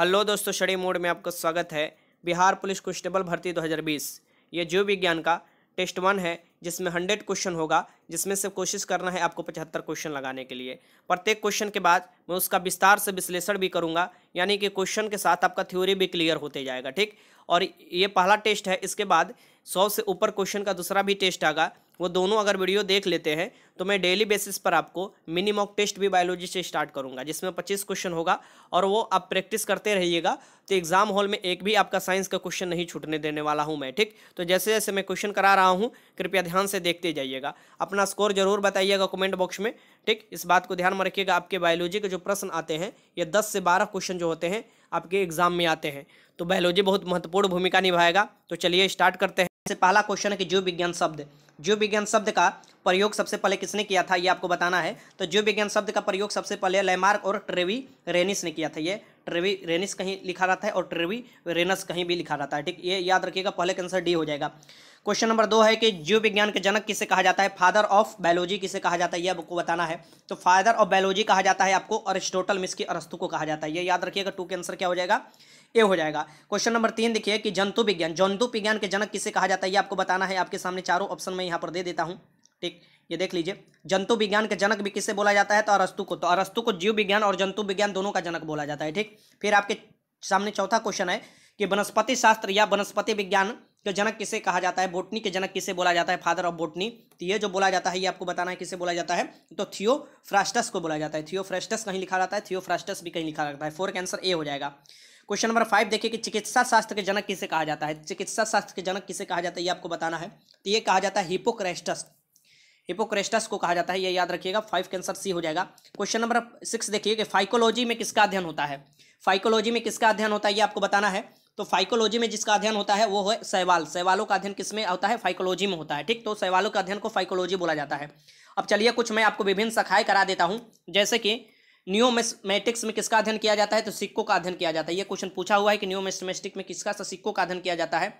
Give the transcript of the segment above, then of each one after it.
hello दोस्तों शडी mode में आपका स्वागत है बिहार पुलिस कॉन्स्टेबल भर्ती 2020 ये जीव विज्ञान का टेस्ट वन है जिसमें हंड्रेड क्वेश्चन होगा जिसमें से कोशिश करना है आपको पचहत्तर क्वेश्चन लगाने के लिए प्रत्येक क्वेश्चन के बाद मैं उसका विस्तार से विश्लेषण भी करूंगा यानी कि क्वेश्चन के साथ आपका थ्योरी भी क्लियर होते जाएगा ठीक और ये पहला टेस्ट है इसके बाद सौ से ऊपर क्वेश्चन का दूसरा भी टेस्ट आगा वो दोनों अगर वीडियो देख लेते हैं तो मैं डेली बेसिस पर आपको मिनी मॉक टेस्ट भी बायोलॉजी से स्टार्ट करूंगा जिसमें 25 क्वेश्चन होगा और वो आप प्रैक्टिस करते रहिएगा तो एग्ज़ाम हॉल में एक भी आपका साइंस का क्वेश्चन नहीं छूटने देने वाला हूं मैं ठीक तो जैसे जैसे मैं क्वेश्चन करा रहा हूँ कृपया ध्यान से देखते जाइएगा अपना स्कोर जरूर बताइएगा कॉमेंट बॉक्स में ठीक इस बात को ध्यान में रखिएगा आपके बायोलॉजी के जो प्रश्न आते हैं ये दस से बारह क्वेश्चन जो होते हैं आपके एग्ज़ाम में आते हैं तो बायोलॉजी बहुत महत्वपूर्ण भूमिका निभाएगा तो चलिए स्टार्ट करते हैं पहला क्वेश्चन है कि जीव विज्ञान शब्द जीव विज्ञान शब्द का प्रयोग सबसे पहले किसने किया था ये आपको बताना है तो जीव विज्ञान शब्द का प्रयोग सबसे पहले लेमार्क और ट्रेवी रेनिस ने किया था ये ट्रेवी रेनिस कहीं लिखा रहता है और ट्रेवी रेनस कहीं भी लिखा रहता है ठीक ये याद रखिएगा पहले का आंसर डी हो जाएगा क्वेश्चन नंबर दो है कि जीव विज्ञान के जनक किसे कहा जाता है फादर ऑफ बायोलॉजी किसे कहा जाता है यह आपको बताना है तो फादर ऑफ बायोलॉजी कहा जाता है आपको अरिस्टोटल मिस की अरस्तु को कहा जाता है यह याद रखिएगा टू के आंसर क्या हो जाएगा ए हो जाएगा क्वेश्चन नंबर तीन देखिए कि जंतु विज्ञान जंतु विज्ञान के जनक किसे कहा जाता है ये आपको बताना है आपके सामने चारों ऑप्शन में यहाँ पर दे देता हूँ ठीक ये देख लीजिए जंतु विज्ञान के जनक भी किससे बोला जाता है तो अरस्तु को तो अरस्तु को जीव विज्ञान और जंतु विज्ञान दोनों का जनक बोला जाता है ठीक फिर आपके सामने चौथा क्वेश्चन है कि वनस्पति शास्त्र या वनस्पति विज्ञान के जनक किसे कहा जाता है बोटनी के जनक किसे बोला जाता है फादर ऑफ बोटनी तो ये जो बोला जाता है ये आपको बताना है किसे बोला जाता है तो थियोफ्रास्टस को बोला जाता है थियोफ्रास्टस कहीं लिखा जाता है थियोफ्रास्टस भी कहीं लिखा जाता है फोर का आंसर ए हो जाएगा क्वेश्चन नंबर फाइव देखिए कि चिकित्सा शास्त्र के जनक किसे कहा जाता है चिकित्सा शास्त्र के जनक किसे कहा जाता है ये आपको बताना है तो ये कहा जाता है हिपोक्रेस्टस हिपोक्रेस्टस को कहा जाता है ये याद रखिएगा फाइव के आंसर सी हो जाएगा क्वेश्चन नंबर सिक्स देखिए कि फाइकोलॉजी में किसका अध्ययन होता है फाइकोलॉजी में किसका अध्ययन होता है ये आपको बताना है तो फाइकोलॉजी में जिसका अध्ययन होता है वो है सहवाल सहवालों का अध्ययन किस में होता है फाइकोलॉजी में होता है ठीक तो सहवालों का अध्ययन को फाइकोलॉजी बोला जाता है अब चलिए कुछ मैं आपको विभिन्न शाखाएं करा देता हूँ जैसे कि न्यूमेस्मेटिक्स में किसका अध्ययन किया जाता है तो सिक्कों का अध्ययन किया जाता है ये क्वेश्चन पूछा हुआ है कि न्यूमेस्मेटिक में किसका सिक्कों का अध्ययन किया जाता है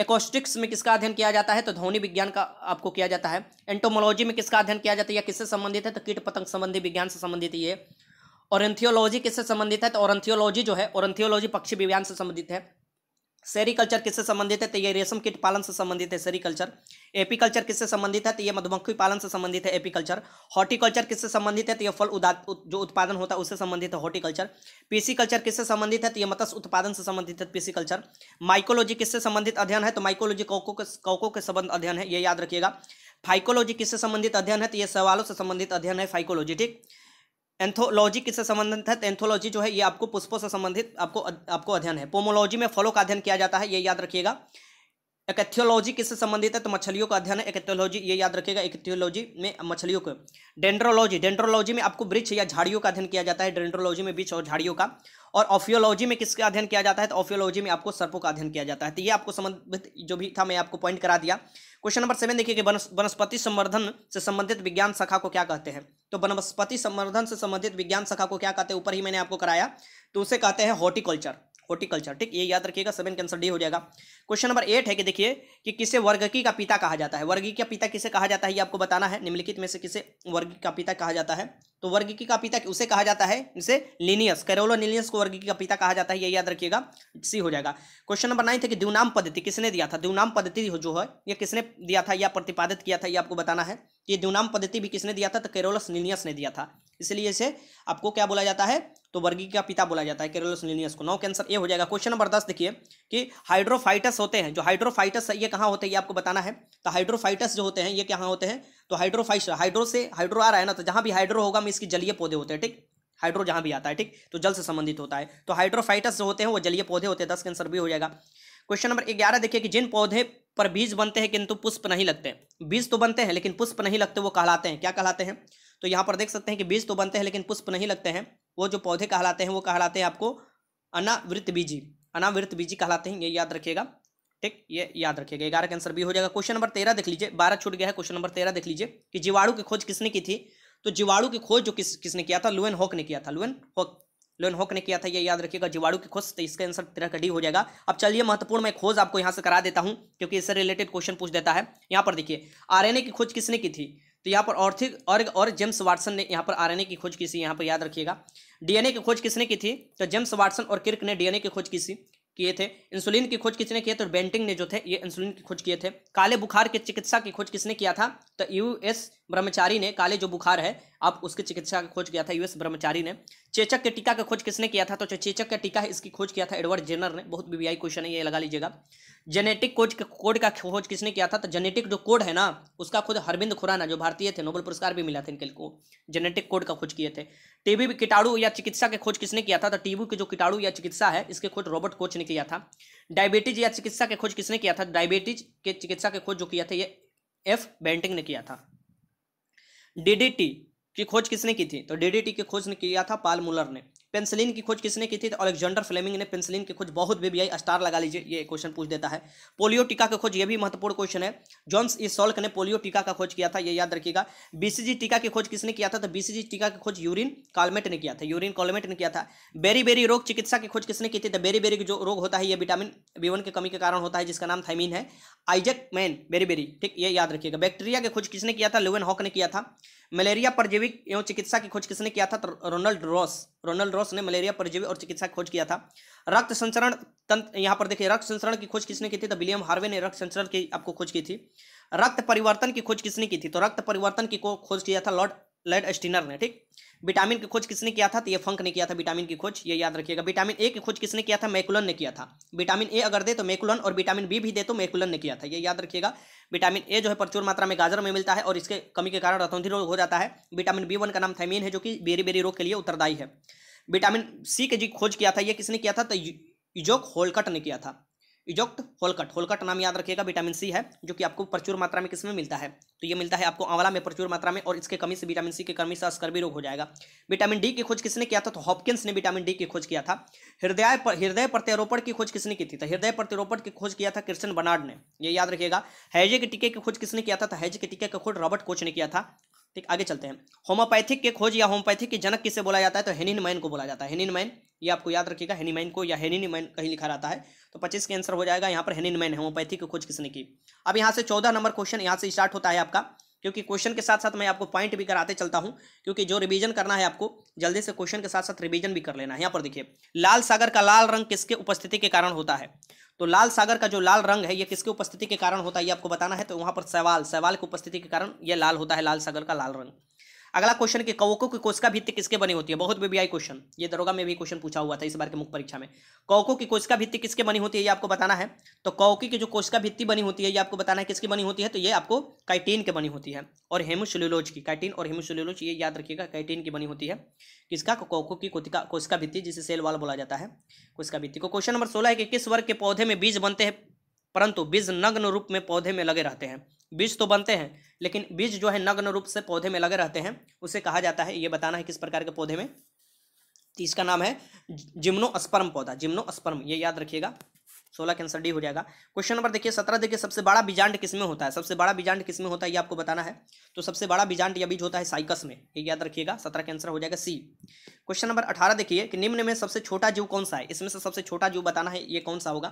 एकोस्टिक्स में किसका अध्ययन किया जाता है तो ध्वनि विज्ञान का आपको किया जाता है एंटोमोलॉजी में किसका अध्ययन किया जाता है या किससे संबंधित है तो कीट पतंग संबंधी विज्ञान से संबंधित ये औरंथियोलॉजी किससे संबंधित है तो औरंथियोलॉजी जो है औरंथियोलॉजी पक्षी विज्ञान से संबंधित है सेरिकल्चर किससे संबंधित है तो ये रेशम कीट पालन से संबंधित है सेरिकल्चर एपीकल्चर किससे संबंधित है तो ये मधुमक्खी पालन से संबंधित है एपीकल्चर हॉर्टिकल्चर किससे संबंधित है तो ये फल उदा जो उत्पादन होता है उससे संबंधित है हॉर्टिकल्चर पीसीकल्चर किससे संबंधित है तो ये मत्स्य उत्पादन से संबंधित है पीसीकल्चर माइकोलॉजी किससे संबंधित अध्ययन है तो माइकोलॉजी कौको के कौको के संबंध अध्ययन है ये याद रखिएगा फाइकोलॉजी किससे संबंधित अध्ययन है तो ये सवालों से संबंधित अध्ययन है फाइकोलॉजी ठीक एंथोलॉजी किससे संबंधित है एंथोलॉजी जो है ये आपको पुष्पों से संबंधित आपको आपको अध्ययन है पोमोलॉजी में फलों का अध्ययन किया जाता है ये याद रखिएगा एकथियोलॉजी किससे संबंधित है तो मछलियों का अध्ययन है ये याद रखिएगा एकथियोलॉजी में मछलियों को डेंड्रोलॉजी डेंड्रोलॉजी में आपको वृक्ष या झाड़ियों का अध्ययन किया जाता है डेंड्रोलॉजी में वृक्ष और झाड़ियों का और ऑफियोलॉजी में किसका अध्ययन किया जाता है तो ऑफियोलॉजी में आपको सर्पों का अध्ययन किया जाता है तो ये आपको संबंधित जो भी था मैं आपको पॉइंट करा दिया क्वेश्चन नंबर सेवन देखिए कि वनस्पति संवर्धन से संबंधित विज्ञान शाखा को क्या कहते हैं तो वनस्पति संवर्धन से संबंधित विज्ञान शाखा को क्या कहते हैं ऊपर ही मैंने आपको कराया तो उसे कहते हैं हॉर्टिकल्चर हॉर्टिकल्चर ठीक ये याद रखिएगा सेवन के आंसर डी हो जाएगा क्वेश्चन नंबर एट है कि देखिए कि किसे वर्गकी का पिता कहा जाता है वर्गी का पिता किसे कहा जाता है ये आपको बताना है निम्नलिखित में से किसे वर्गी का पिता कहा जाता है तो वर्गी का पिता उसे कहा जाता है इसे लिनियस कैरोलो लिनियस को वर्गी का पिता कहा जाता है ये याद रखिएगा सी हो जाएगा क्वेश्चन नंबर नाइन था कि द्विनाम पद्धति किसने दिया था द्विनाम पद्धति जो है यह किसने दिया था या प्रतिपादित किया था ये आपको बताना है कि द्विनाम पद्धति भी किसने दिया था तो कैरोलस लिनियस ने दिया था इसलिए इसे आपको क्या बोला जाता है तो वर्गी का पिता बोला जाता है केरोलस लिनियस को नौ के आंसर ए हो जाएगा क्वेश्चन नंबर दस देखिए कि हाइड्रोफाइटस होते हैं जो हाइड्रोफाइटस ये कहाँ होते हैं ये आपको बताना है तो हाइड्रोफाइटस जो होते हैं ये कहाँ होते हैं तो हाइड्रोफाइट हाइड्रो से हाइड्रो आ रहा है ना तो जहाँ भी हाइड्रो होगा मैं इसकी जलीय पौधे होते हैं ठीक हाइड्रो जहाँ भी आता है ठीक तो जल से संबंधित होता है तो हाइड्रोफाइटस जो होते हैं वो जलीय पौधे होते हैं दस कैंसर भी हो जाएगा क्वेश्चन नंबर ग्यारह देखिए कि जिन पौधे पर बीज बनते हैं किंतु पुष्प नहीं लगते बीज तो बनते हैं लेकिन पुष्प नहीं लगते वो कहलाते हैं क्या कहलाते हैं तो यहाँ पर देख सकते हैं कि बीज तो बनते हैं लेकिन पुष्प नहीं लगते हैं वो जो पौधे कहलाते हैं वो कहलाते हैं आपको अनावृत बीजी अनावृत बीजी कहलाते हैं ये याद रखिएगा ठीक ये याद रखिएगा ग्यारह का आंसर बी हो जाएगा क्वेश्चन नंबर तेरह देख लीजिए बारह छूट गया है क्वेश्चन नंबर तेरह देख लीजिए कि जीवाणु की खोज किसने की थी तो जीवाणु की खोज जो किस किसने किया था लुएन हॉक ने किया था लुएन हॉक लुएन हॉक ने किया था ये याद रखिएगा जीवाणु की खोज तो इसका आंसर तेरह का डी हो जाएगा अब चलिए महत्वपूर्ण मैं खोज आपको यहाँ से करा देता हूँ क्योंकि इससे रिलेटेड क्वेश्चन पूछ देता है यहाँ पर देखिए आर की खोज किसने की थी तो यहाँ पर ऑर्थिक और और जेम्स वाटसन ने यहाँ पर आर की खोज की थी यहाँ पर याद रखिएगा डीएनए की खोज किसने की थी तो जेम्स वाटसन और किर्क ने डीएनए की खोज की थी किए थे इंसुलिन की खोज किसने किए तो बेंटिंग ने जो थे ये इंसुलिन की खोज किए थे काले बुखार के चिकित्सा की खोज किसने किया था तो यूएस ब्रह्मचारी ने काले जो बुखार है अब उसकी चिकित्सा का खोज किया था यूएस ब्रह्मचारी ने चेचक के टीका का खोज किसने किया था तो चेचक का टीका इसकी खोज किया था एडवर्ड जेनर ने बहुत बीबीआई क्वेश्चन है ये लगा लीजिएगा जेनेटिक कोच के कोड का खोज किसने किया था तो जेनेटिक जो कोड है ना उसका खुद हरविंद खुराना जो भारतीय थे नोबल पुरस्कार भी मिला था इनके को जेनेटिक कोड का खोज किए थे टीबी कीटाणु या चिकित्सा के खोज किसने किया था तो टीबू के जो कीटाणु या चिकित्सा है इसके खोज रॉबर्ट कोच ने किया था डायबिटीज या चिकित्सा के खोज किसने किया था डायबिटीज के चिकित्सा के खोज जो किया था ये एफ बेंटिंग ने किया था डीडीटी की खोज किसने की थी तो डीडीटी की खोज ने किया था पाल मुलर ने पेंसिलिन की खोज किसने की थी तो अलेक्जेंडर फ्लेमिंग ने पेंसिलिन की खोज बहुत बीबीआई स्टार लगा लीजिए ये क्वेश्चन पूछ देता है पोलियो टीका का खोज ये भी महत्वपूर्ण क्वेश्चन है जॉन्स ई सोल्क ने पोलियो टीका का खोज किया था ये याद रखिएगा बीसीजी टीका की खोज किसने किया था तो बीसीजी टीका की खोज यूरिन कॉलमेट ने किया था यूरिन कॉलमेट ने किया था बेरी बेरी रोग चिकित्सा की खोज किसने की थी तो बेरी बेरी जो रोग होता है यह विटामिन बी की कमी के कारण होता है जिसका नाम थाइमिन है आइजक मैन बेरी बेरी ठीक ये याद रखिएगा बैक्टीरिया की खोज किसने किया था लुवेन हॉक ने किया था मलेरिया परजीविक एवं चिकित्सा की खोज किसने किया था तो रोनल्ड रॉस रोनल्ड रॉस ने मलेरिया परजीवी और चिकित्सा खोज किया था रक्त संचरण तंत्र यहाँ पर देखिए रक्त संचरण की खोज किसने की थी तो विलियम हार्वे ने रक्त संचरण की आपको खोज की थी रक्त परिवर्तन की खोज किसने की थी तो रक्त परिवर्तन की खोज किया था लॉर्ड लेड एस्टिनर ने ठीक विटामिन की खोज किसने किया था तो ये फंक ने किया था विटामिन की खोज ये याद रखिएगा विटामिन ए की खोज किसने किया था मैकुलन ने किया था विटामिन ए अगर दे तो मैकुलन और विटामिन बी भी दे तो मैकुलन ने किया था ये याद रखिएगा विटामिन ए जो है प्रचुर मात्रा में गाजर में मिलता है और इसके कमी के कारण रतौंधी रोग हो जाता है विटामिन बी वन का नाम थैमिन है जो कि बेरी बेरी रोग के लिए उत्तरदायी है विटामिन सी के जी खोज किया था ये किसने किया था तो युजोक होलकट ने किया था इजोक्ट होलकट होलकट नाम याद रखिएगा विटामिन सी है जो कि आपको प्रचुर मात्रा में किसमें मिलता है तो ये मिलता है आपको आंवला में प्रचुर मात्रा में और इसके कमी से विटामिन सी की कमी से अस्कर्बी रोग हो जाएगा विटामिन डी की खोज किसने किया था तो हॉपकिंस ने विटामिन डी की खोज किया था हृदय पर, हृदय प्रत्यारोपण की खोज किसने की थी तो हृदय प्रत्यारोपण की खोज किया था क्रिश्चन बनार्ड ने ये याद रखिएगा हैजे के टीके की खोज किसने किया था तो हैजे के टीके का खोज रॉबर्ट कोच ने किया था ठीक आगे चलते हैं होम्योपैथिक के खोज या होम्योपैथिक के जनक किसे बोला जाता है तो हेनिनमैन को बोला जाता है हेनिनमैन ये आपको याद रखिएगा हेनिमैन को या हेनिनमैन कहीं लिखा रहता है तो पच्चीस के आंसर हो जाएगा यहाँ पर हेनिनमैन होम्योपैथिक की खोज किसने की अब यहाँ से चौदह नंबर क्वेश्चन यहाँ से स्टार्ट होता है आपका क्योंकि क्वेश्चन के साथ साथ मैं आपको पॉइंट भी कराते चलता हूं क्योंकि जो रिवीजन करना है आपको जल्दी से क्वेश्चन के साथ साथ रिवीजन भी कर लेना है यहाँ पर देखिए लाल सागर का लाल रंग किसके उपस्थिति के कारण होता है तो लाल सागर का जो लाल रंग है ये किसके उपस्थिति के कारण होता है ये आपको बताना है तो वहाँ पर सवाल सवाल की उपस्थिति के कारण ये लाल होता है लाल सागर का लाल रंग अगला क्वेश्चन कि कवकों की कोशिका भित्ति किसके बनी होती है बहुत बीबीआई क्वेश्चन ये दरोगा में भी क्वेश्चन पूछा हुआ था इस बार के मुख्य परीक्षा में कवकों की कोशिका भित्ति किसके बनी होती है ये आपको बताना है तो कौकी की जो कोशिका भित्ति बनी होती है ये आपको बताना है किसकी बनी होती है तो ये आपको काइटीन के बनी होती है और हेमोसेल्यूलोज की काइटीन और हेमोसेल्यूलोज ये याद रखिएगा काइटीन की बनी होती है किसका कौकों की कोशिका भित्ति जिसे सेल वाल बोला जाता है कोशिका भित्ति को क्वेश्चन नंबर सोलह है कि किस वर्ग के पौधे में बीज बनते हैं परंतु बीज नग्न रूप में पौधे में लगे रहते हैं बीज तो बनते हैं लेकिन बीज जो है नग्न रूप से पौधे में लगे रहते हैं उसे कहा जाता है ये बताना है किस प्रकार के पौधे में तो इसका नाम है अस्पर्म पौधा अस्पर्म ये याद रखिएगा सोलह के आंसर डी हो जाएगा क्वेश्चन नंबर देखिए सत्रह देखिए सबसे बड़ा बीजांड किसमें होता है सबसे बड़ा बीजांड किसमें होता है ये आपको बताना है तो सबसे बड़ा बीजांड या बीज होता है साइकस में ये याद रखिएगा सत्रह के आंसर हो जाएगा सी क्वेश्चन नंबर अठारह देखिए कि निम्न में सबसे छोटा जीव कौन सा है इसमें से सबसे छोटा जीव बताना है ये कौन सा होगा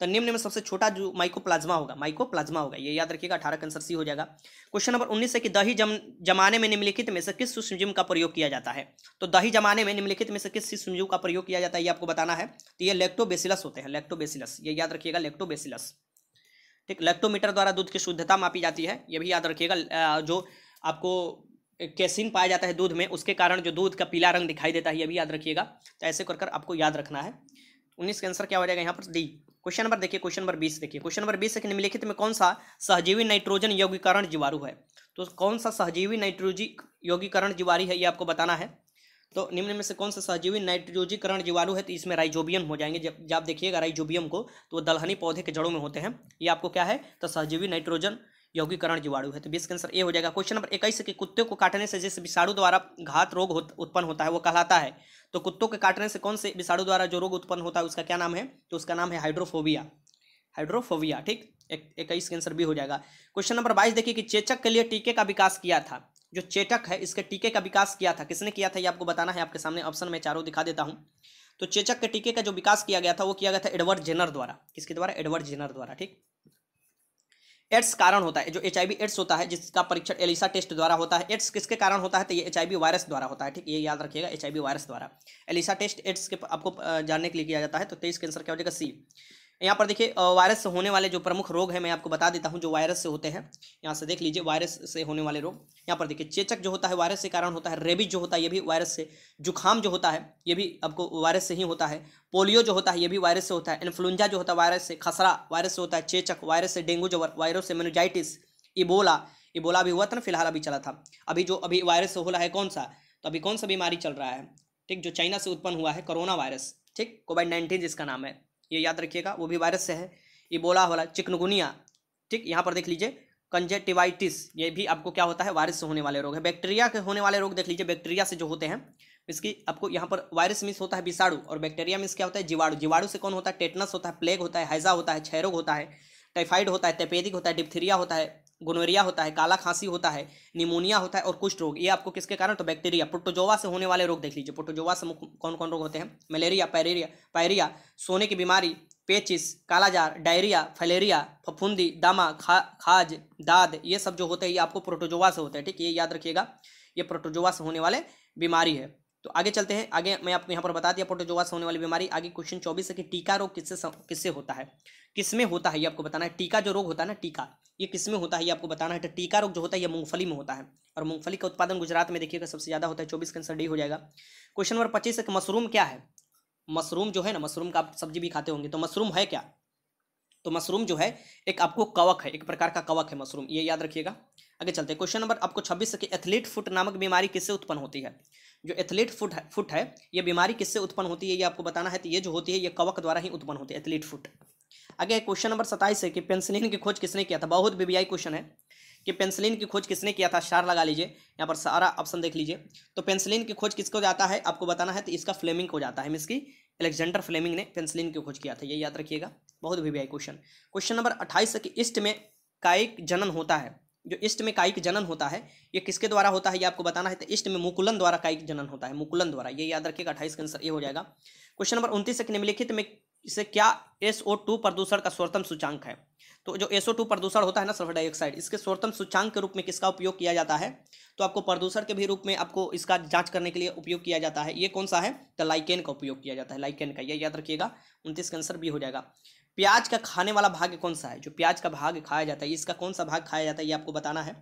तो निम्न में सबसे छोटा जीव माइको होगा माइको होगा ये याद रखिएगा अठारह कंसर सी हो जाएगा क्वेश्चन नंबर उन्नीस है कि दही जम जमाने में निम्नलिखित में से किस सूक्ष्मजीव का प्रयोग किया जाता है तो दही जमाने में निम्नलिखित में से किस सूक्ष्मजीव का प्रयोग किया जाता है ये आपको बताना है तो ये लेक्टोबेसिलस होते हैं लेक्टोबेसिलस ये याद रखिएगा लेक्टोबेसिलस ठीक लेक्टोमीटर द्वारा दूध की शुद्धता मापी जाती है ये भी याद रखिएगा जो आपको कैसिन पाया जाता है दूध में उसके कारण जो दूध का पीला रंग दिखाई देता है ये भी याद रखिएगा तो ऐसे कर कर आपको याद रखना है उन्नीस का आंसर क्या हो जाएगा यहाँ पर डी क्वेश्चन नंबर देखिए क्वेश्चन नंबर बीस देखिए क्वेश्चन नंबर बीस देखिए निम्नलिखित में कौन सा सहजीवी नाइट्रोजन यौगीकरण जीवाणु है तो कौन सा सहजीवी नाइट्रोजी यौगीकरण जीवारी है ये आपको बताना है तो निम्न में से कौन सा सहजीवी नाइट्रोजीकरण जीवाणु है तो इसमें राइजोबियम हो जाएंगे जब जब देखिएगा राइजोबियम को तो दलहनी पौधे के जड़ों में होते हैं ये आपको क्या है तो सहजीवी नाइट्रोजन यौगिकरण जीवाणु है तो बीस का आंसर ए हो जाएगा क्वेश्चन नंबर इक्कीस के कुत्ते को काटने से जिस विषाणु द्वारा घात रोग उत्पन्न होता है वो कहलाता है तो कुत्तों के काटने से कौन से विषाणु द्वारा जो रोग उत्पन्न होता है उसका क्या नाम है तो उसका नाम है हाइड्रोफोबिया हाइड्रोफोबिया ठीक इक्कीस का आंसर बी हो जाएगा क्वेश्चन नंबर बाईस देखिए कि चेचक के लिए टीके का विकास किया था जो चेचक है इसके टीके का विकास किया था किसने किया था ये आपको बताना है आपके सामने ऑप्शन में चारों दिखा देता हूँ तो चेचक के टीके का जो विकास किया गया था वो किया गया था एडवर्ड जेनर द्वारा किसके द्वारा एडवर्ड जेनर द्वारा ठीक एड्स कारण होता है जो एच आई एड्स होता है जिसका परीक्षण एलिसा टेस्ट द्वारा होता है एड्स किसके कारण होता है तो ये एच वायरस द्वारा होता है ठीक ये याद रखिएगा एच वायरस द्वारा एलिसा टेस्ट एड्स के आपको जानने के लिए किया जाता है तो तेईस के आंसर क्या हो जाएगा सी यहाँ पर देखिए वायरस से होने वाले जो प्रमुख रोग हैं मैं आपको बता देता हूँ जो वायरस से होते हैं यहाँ से देख लीजिए वायरस से होने वाले रोग यहाँ पर देखिए चेचक जो होता है वायरस के कारण होता है रेबीज जो होता है ये भी वायरस से जुखाम जो होता है ये भी आपको वायरस से ही होता है पोलियो जो होता है ये भी वायरस से होता है इन्फ्लुंजा जो होता है वायरस से खसरा वायरस से होता है चेचक वायरस से डेंगू जबर वायरस से मेनोजाइटिस इबोला इबोला भी हुआ था ना फिलहाल अभी चला था अभी जो अभी वायरस से हो रहा है कौन सा तो अभी कौन सा बीमारी चल रहा है ठीक जो चाइना से उत्पन्न हुआ है कोरोना वायरस ठीक कोविड नाइन्टीन जिसका नाम है ये याद रखिएगा वो भी वायरस से है इबोला वाला चिकनगुनिया ठीक यहाँ पर देख लीजिए कंजेटिवाइटिस ये भी आपको क्या होता है वायरस से होने वाले रोग है बैक्टीरिया के होने वाले रोग देख लीजिए बैक्टीरिया से जो होते हैं इसकी आपको यहाँ पर वायरस मीस होता है विषाणु और बैक्टीरिया मीस क्या होता है जीवाणु जीवाणु से कौन होता है टेटनस होता है प्लेग होता है हैजा होता है क्षयरोग होता है टाइफाइड होता है तेपेदिक होता है डिप्थीरिया होता है गुनोरिया होता है काला खांसी होता है निमोनिया होता है और कुष्ठ रोग ये आपको किसके कारण तो बैक्टीरिया प्रोटोजोवा से होने वाले रोग देख लीजिए प्रोटोजोवा से कौन कौन रोग होते हैं मलेरिया पैरेरिया पायरिया सोने की बीमारी पेचिस कालाजार डायरिया फलेरिया फफूंदी दामा खा खाज दाद ये सब जो होते हैं ये आपको प्रोटोजोवा से होते हैं ठीक ये याद रखिएगा ये प्रोटोजोवा से होने वाले बीमारी है तो आगे चलते हैं आगे मैं आपको यहाँ पर बता दिया प्रोटोजोवा से होने वाली बीमारी आगे क्वेश्चन चौबीस है कि टीका रोग किससे किससे होता है किसमें होता है ये आपको बताना है टीका जो रोग होता है ना टीका ये किसमें होता है ये आपको बताना है तो टीका रोग जो होता है ये मूंगफली में होता है और मूंगफली का उत्पादन गुजरात में देखिएगा सबसे ज़्यादा होता है चौबीस का आंसर डी हो जाएगा क्वेश्चन नंबर पच्चीस एक मशरूम क्या है मशरूम जो है ना मशरूम का आप सब्जी भी खाते होंगे तो मशरूम है क्या तो मशरूम जो है एक आपको कवक है एक प्रकार का कवक है मशरूम ये याद रखिएगा आगे चलते हैं क्वेश्चन नंबर आपको छब्बीस के एथलीट फुट नामक बीमारी किससे उत्पन्न होती है जो एथलीट फुट है फुट है ये बीमारी किससे उत्पन्न होती है ये आपको बताना है तो ये जो होती है ये कवक द्वारा ही उत्पन्न होती है एथलीट फुट आगे क्वेश्चन नंबर सत्ताईस है कि पेंसिलिन की खोज किसने किया था बहुत बी क्वेश्चन है कि पेंसिलिन की खोज किसने किया था शार लगा लीजिए यहाँ पर सारा ऑप्शन देख लीजिए तो पेंसिलिन की खोज किसको जाता है आपको बताना है तो इसका फ्लेमिंग को जाता है मिसकी की एलेक्जेंडर फ्लेमिंग ने पेंसिलिन की खोज किया था ये याद रखिएगा बहुत भी क्वेश्चन क्वेश्चन नंबर अट्ठाईस है कि ईस्ट में कायिक जनन होता है जो ईस्ट में कायिक जनन होता है ये किसके द्वारा होता है ये आपको बताना है तो ईस्ट में मुकुलन द्वारा कायिक जनन होता है मुकुलन द्वारा ये याद रखिएगा अट्ठाईस का आंसर ये हो जाएगा क्वेश्चन नंबर उन्तीस है कि निम्नलिखित में इसे क्या एस ओ टू प्रदूषण का सर्वोत्तम सूचांक है तो जो एस ओ टू प्रदूषण होता है ना सल्फर डाइऑक्साइड इसके सर्वोत्तम सूचांक के रूप में किसका उपयोग किया जाता है तो आपको प्रदूषण के भी रूप में आपको इसका जांच करने के लिए उपयोग किया जाता है ये कौन सा है तो लाइकेन का उपयोग किया जाता है लाइकेन का ये याद रखिएगा उनतीस का आंसर भी हो जाएगा प्याज का खाने वाला भाग कौन सा है जो प्याज का भाग खाया जाता है इसका कौन सा भाग खाया जाता है ये आपको बताना है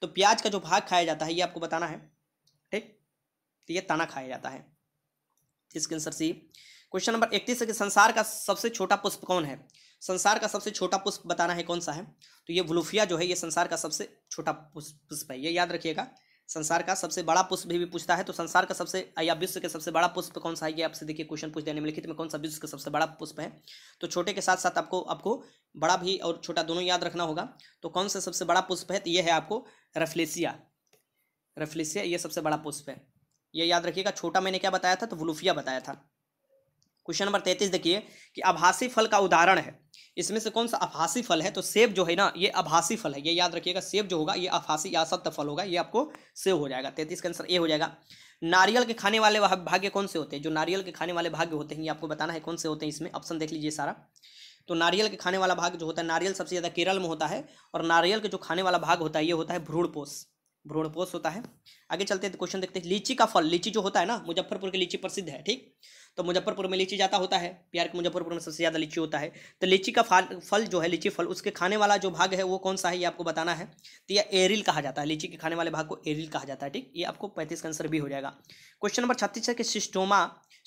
तो प्याज का जो भाग खाया जाता है ये आपको बताना है ठीक तो ये ताना खाया जाता है इसके आंसर सी क्वेश्चन नंबर इकतीस है कि संसार का सबसे छोटा पुष्प कौन है संसार का सबसे छोटा पुष्प बताना है कौन सा है तो ये वलूफिया जो है ये संसार का सबसे छोटा पुष्प है ये याद रखिएगा संसार का सबसे बड़ा पुष्प भी, भी पूछता है तो संसार का सबसे या विश्व के सबसे बड़ा पुष्प कौन सा है ये आपसे देखिए क्वेश्चन पूछ देने में लिखित में कौन सा विश्व का सबसे बड़ा पुष्प है तो छोटे के साथ साथ आपको आपको बड़ा भी और छोटा दोनों याद रखना होगा तो कौन सा सबसे बड़ा पुष्प है तो ये है आपको रफलेसिया रफलेसिया ये सबसे बड़ा पुष्प है ये याद रखिएगा छोटा मैंने क्या बताया था तो वलूफिया बताया था क्वेश्चन नंबर तैतीस देखिए कि आभासी फल का उदाहरण है इसमें से कौन सा आभासी फल है तो सेब जो है ना ये आभासी फल है ये याद रखिएगा सेब जो होगा ये आभासी या सत्य फल होगा ये आपको सेब हो जाएगा तैतीस का आंसर ए हो जाएगा नारियल के खाने वाले भाग्य कौन से होते हैं जो नारियल के खाने वाले भाग्य होते हैं ये आपको बताना है कौन से होते हैं इसमें ऑप्शन देख लीजिए सारा तो नारियल के खाने वाला भाग जो होता है नारियल सबसे ज़्यादा केरल में होता है और नारियल के जो खाने वाला भाग होता है ये होता है भ्रूणपोष भ्रूणपोष होता है आगे चलते हैं क्वेश्चन तो देखते हैं लीची का फल लीची जो होता है ना मुजफ्फरपुर की लीची प्रसिद्ध है ठीक तो मुजफ्फरपुर में लीची ज़्यादा होता है बिहार के मुजफ्फरपुर में सबसे ज़्यादा लीची होता है तो लीची का फल फल जो है लीची फल उसके खाने वाला जो भाग है वो कौन सा है ये आपको बताना है तो यह एरिल कहा जाता है लीची के खाने वाले भाग को एरिल कहा जाता है ठीक ये आपको पैंतीस का आंसर भी हो जाएगा क्वेश्चन नंबर छत्तीस है कि सिस्टोमा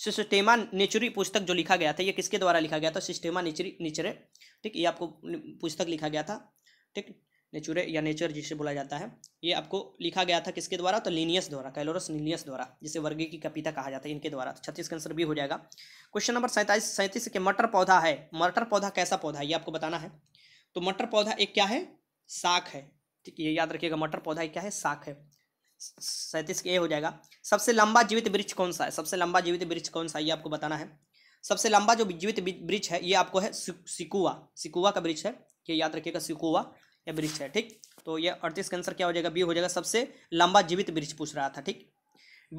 सिस्टेमा नेचुरी पुस्तक जो लिखा गया था यह किसके द्वारा लिखा गया था सिस्टेमा नेचुरी नेचरे ठीक ये आपको पुस्तक लिखा गया था ठीक नेचुरे या नेचर जिसे बोला जाता है ये आपको लिखा गया था किसके द्वारा तो लीनियस द्वारा कैलोरस लीनियस द्वारा जिसे वर्गी की कपिता कहा जाता है इनके द्वारा तो छत्तीस का आंसर भी हो जाएगा क्वेश्चन नंबर सैंतालीस सैंतीस के मटर पौधा है मटर पौधा कैसा पौधा है ये आपको बताना है तो मटर पौधा एक क्या है साख है ठीक ये याद रखिएगा मटर पौधा एक क्या है साख है सैंतीस के ए हो जाएगा सबसे लंबा जीवित वृक्ष कौन सा है सबसे लंबा जीवित वृक्ष कौन सा है ये आपको बताना है सबसे लंबा जो जीवित वृक्ष है ये आपको है सिकुआ सिकुआ का वृक्ष है ये याद रखिएगा सिकुआ या वृक्ष है ठीक तो यह अड़तीस का आंसर क्या हो जाएगा बी हो जाएगा सबसे लंबा जीवित वृक्ष पूछ रहा था ठीक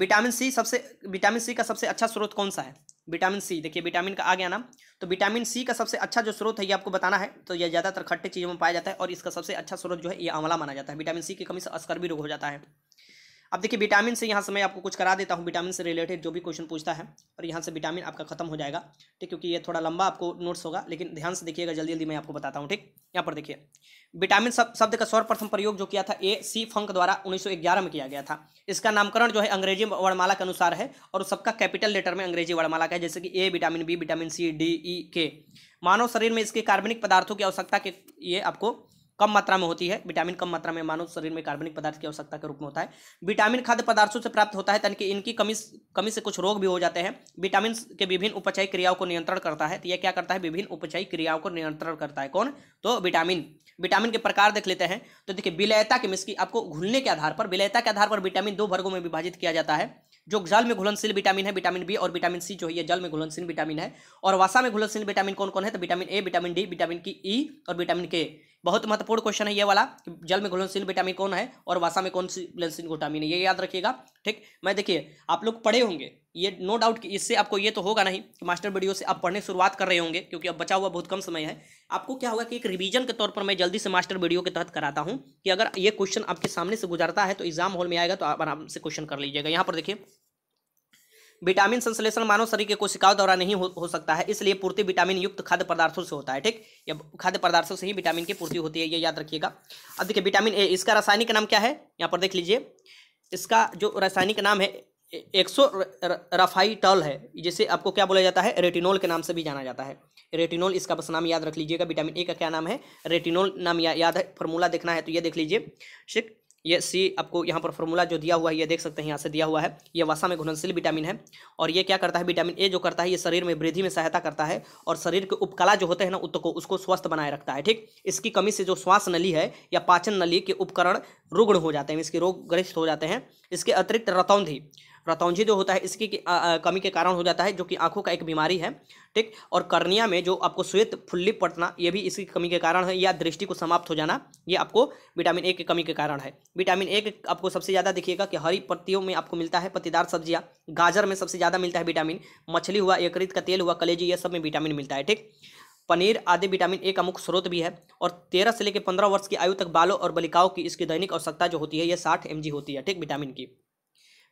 विटामिन सी सबसे विटामिन सी का सबसे अच्छा स्रोत कौन सा है विटामिन सी देखिए विटामिन का आ गया नाम तो विटामिन सी का सबसे अच्छा जो स्रोत है ये आपको बताना है तो यह ज़्यादातर खट्टे चीज़ों में पाया जाता है और इसका सबसे अच्छा स्रोत जो है ये आंवला माना जाता है विटामिन सी की कमी से भी रोग हो जाता है अब देखिए विटामिन से यहाँ से मैं आपको कुछ करा देता हूँ विटामिन से रिलेटेड जो भी क्वेश्चन पूछता है और यहाँ से विटामिन आपका खत्म हो जाएगा ठीक क्योंकि ये थोड़ा लंबा आपको नोट्स होगा लेकिन ध्यान से देखिएगा जल्दी जल्दी मैं आपको बताता हूँ ठीक यहाँ पर देखिए विटामिन शब्द का सर्वप्रथम प्रयोग जो किया था ए सी फंक द्वारा उन्नीस में किया गया था इसका नामकरण जो है अंग्रेजी वर्णमाला के अनुसार है और सबका कैपिटल लेटर में अंग्रेजी वर्णमाला का है जैसे कि A vitamin B vitamin C D E के मानव शरीर में इसके कार्बनिक पदार्थों की आवश्यकता के ये आपको कम मात्रा में होती है विटामिन कम मात्रा में मानव शरीर में कार्बनिक पदार्थ की आवश्यकता के रूप में होता है विटामिन खाद्य पदार्थों से प्राप्त होता है यानी कि इनकी कमी कमी से कुछ रोग भी हो जाते हैं विटामिन के विभिन्न उपचयी क्रियाओं को नियंत्रण करता है तो यह क्या करता है विभिन्न उपचयी क्रियाओं को नियंत्रण करता है कौन तो विटामिन विटामिन के प्रकार देख लेते हैं तो देखिए विलयता के मिसकी आपको घुलने के आधार पर विलयता के आधार पर विटामिन दो वर्गों में विभाजित किया जाता है जो जल में घुलनशील विटामिन है विटामिन बी और विटामिन सी जो है जल में घुलनशील विटामिन है और वसा में घुलनशील विटामिन कौन कौन है तो vitamin A vitamin D vitamin की ई और विटामिन के बहुत महत्वपूर्ण क्वेश्चन है ये वाला जल में घुलनशील विटामिन कौन है और वासा में कौन सी घुलनशील विटामिन है ये याद रखिएगा ठीक मैं देखिए आप लोग पढ़े होंगे ये नो डाउट इससे आपको ये तो होगा नहीं कि मास्टर वीडियो से आप पढ़ने शुरुआत कर रहे होंगे क्योंकि अब बचा हुआ बहुत कम समय है आपको क्या होगा कि एक रिवीजन के तौर पर मैं जल्दी से मास्टर वीडियो के तहत कराता हूँ कि अगर ये क्वेश्चन आपके सामने से गुजरता है तो एग्जाम हॉल में आएगा तो आप आराम से क्वेश्चन कर लीजिएगा यहाँ पर देखिए विटामिन संश्लेषण मानव शरीर के कोशिकाओं द्वारा नहीं हो, हो सकता है इसलिए पूर्ति विटामिन युक्त खाद्य पदार्थों से होता है ठीक या खाद्य पदार्थों से ही विटामिन की पूर्ति होती है ये याद रखिएगा अब देखिए विटामिन ए इसका रासायनिक नाम क्या है यहाँ पर देख लीजिए इसका जो रासायनिक नाम है एक्सो रफाइटल है जिसे आपको क्या बोला जाता है रेटिनोल के नाम से भी जाना जाता है रेटिनोल इसका बस नाम याद रख लीजिएगा विटामिन ए का क्या नाम है रेटिनोल नाम याद है फॉर्मूला देखना है तो ये देख लीजिए ठीक ये सी आपको यहाँ पर फॉर्मूला जो दिया हुआ है ये देख सकते हैं यहाँ से दिया हुआ है ये वसा में घुलनशील विटामिन है और ये क्या करता है विटामिन ए जो करता है ये शरीर में वृद्धि में सहायता करता है और शरीर के उपकला जो होते हैं ना को उसको स्वस्थ बनाए रखता है ठीक इसकी कमी से जो श्वास नली है या पाचन नली के उपकरण रुग्ण हो जाते हैं इसके रोग ग्रस्त हो जाते हैं इसके अतिरिक्त रतौंधी प्रतौंजी जो होता है इसकी कमी के कारण हो जाता है जो कि आंखों का एक बीमारी है ठीक और कर्निया में जो आपको श्वेत फुल्ली पड़ना ये भी इसकी कमी के कारण है या दृष्टि को समाप्त हो जाना ये आपको विटामिन ए की कमी के कारण है विटामिन ए आपको सबसे ज़्यादा देखिएगा कि हरी पत्तियों में आपको मिलता है पत्तीदार सब्जियाँ गाजर में सबसे ज़्यादा मिलता है विटामिन मछली हुआ एकरित का तेल हुआ कलेजी यह सब में विटामिन मिलता है ठीक पनीर आदि विटामिन ए का मुख्य स्रोत भी है और तेरह से लेकर पंद्रह वर्ष की आयु तक बालों और बलिकाओं की इसकी दैनिक आवश्यकता जो होती है यह साठ एम होती है ठीक विटामिन की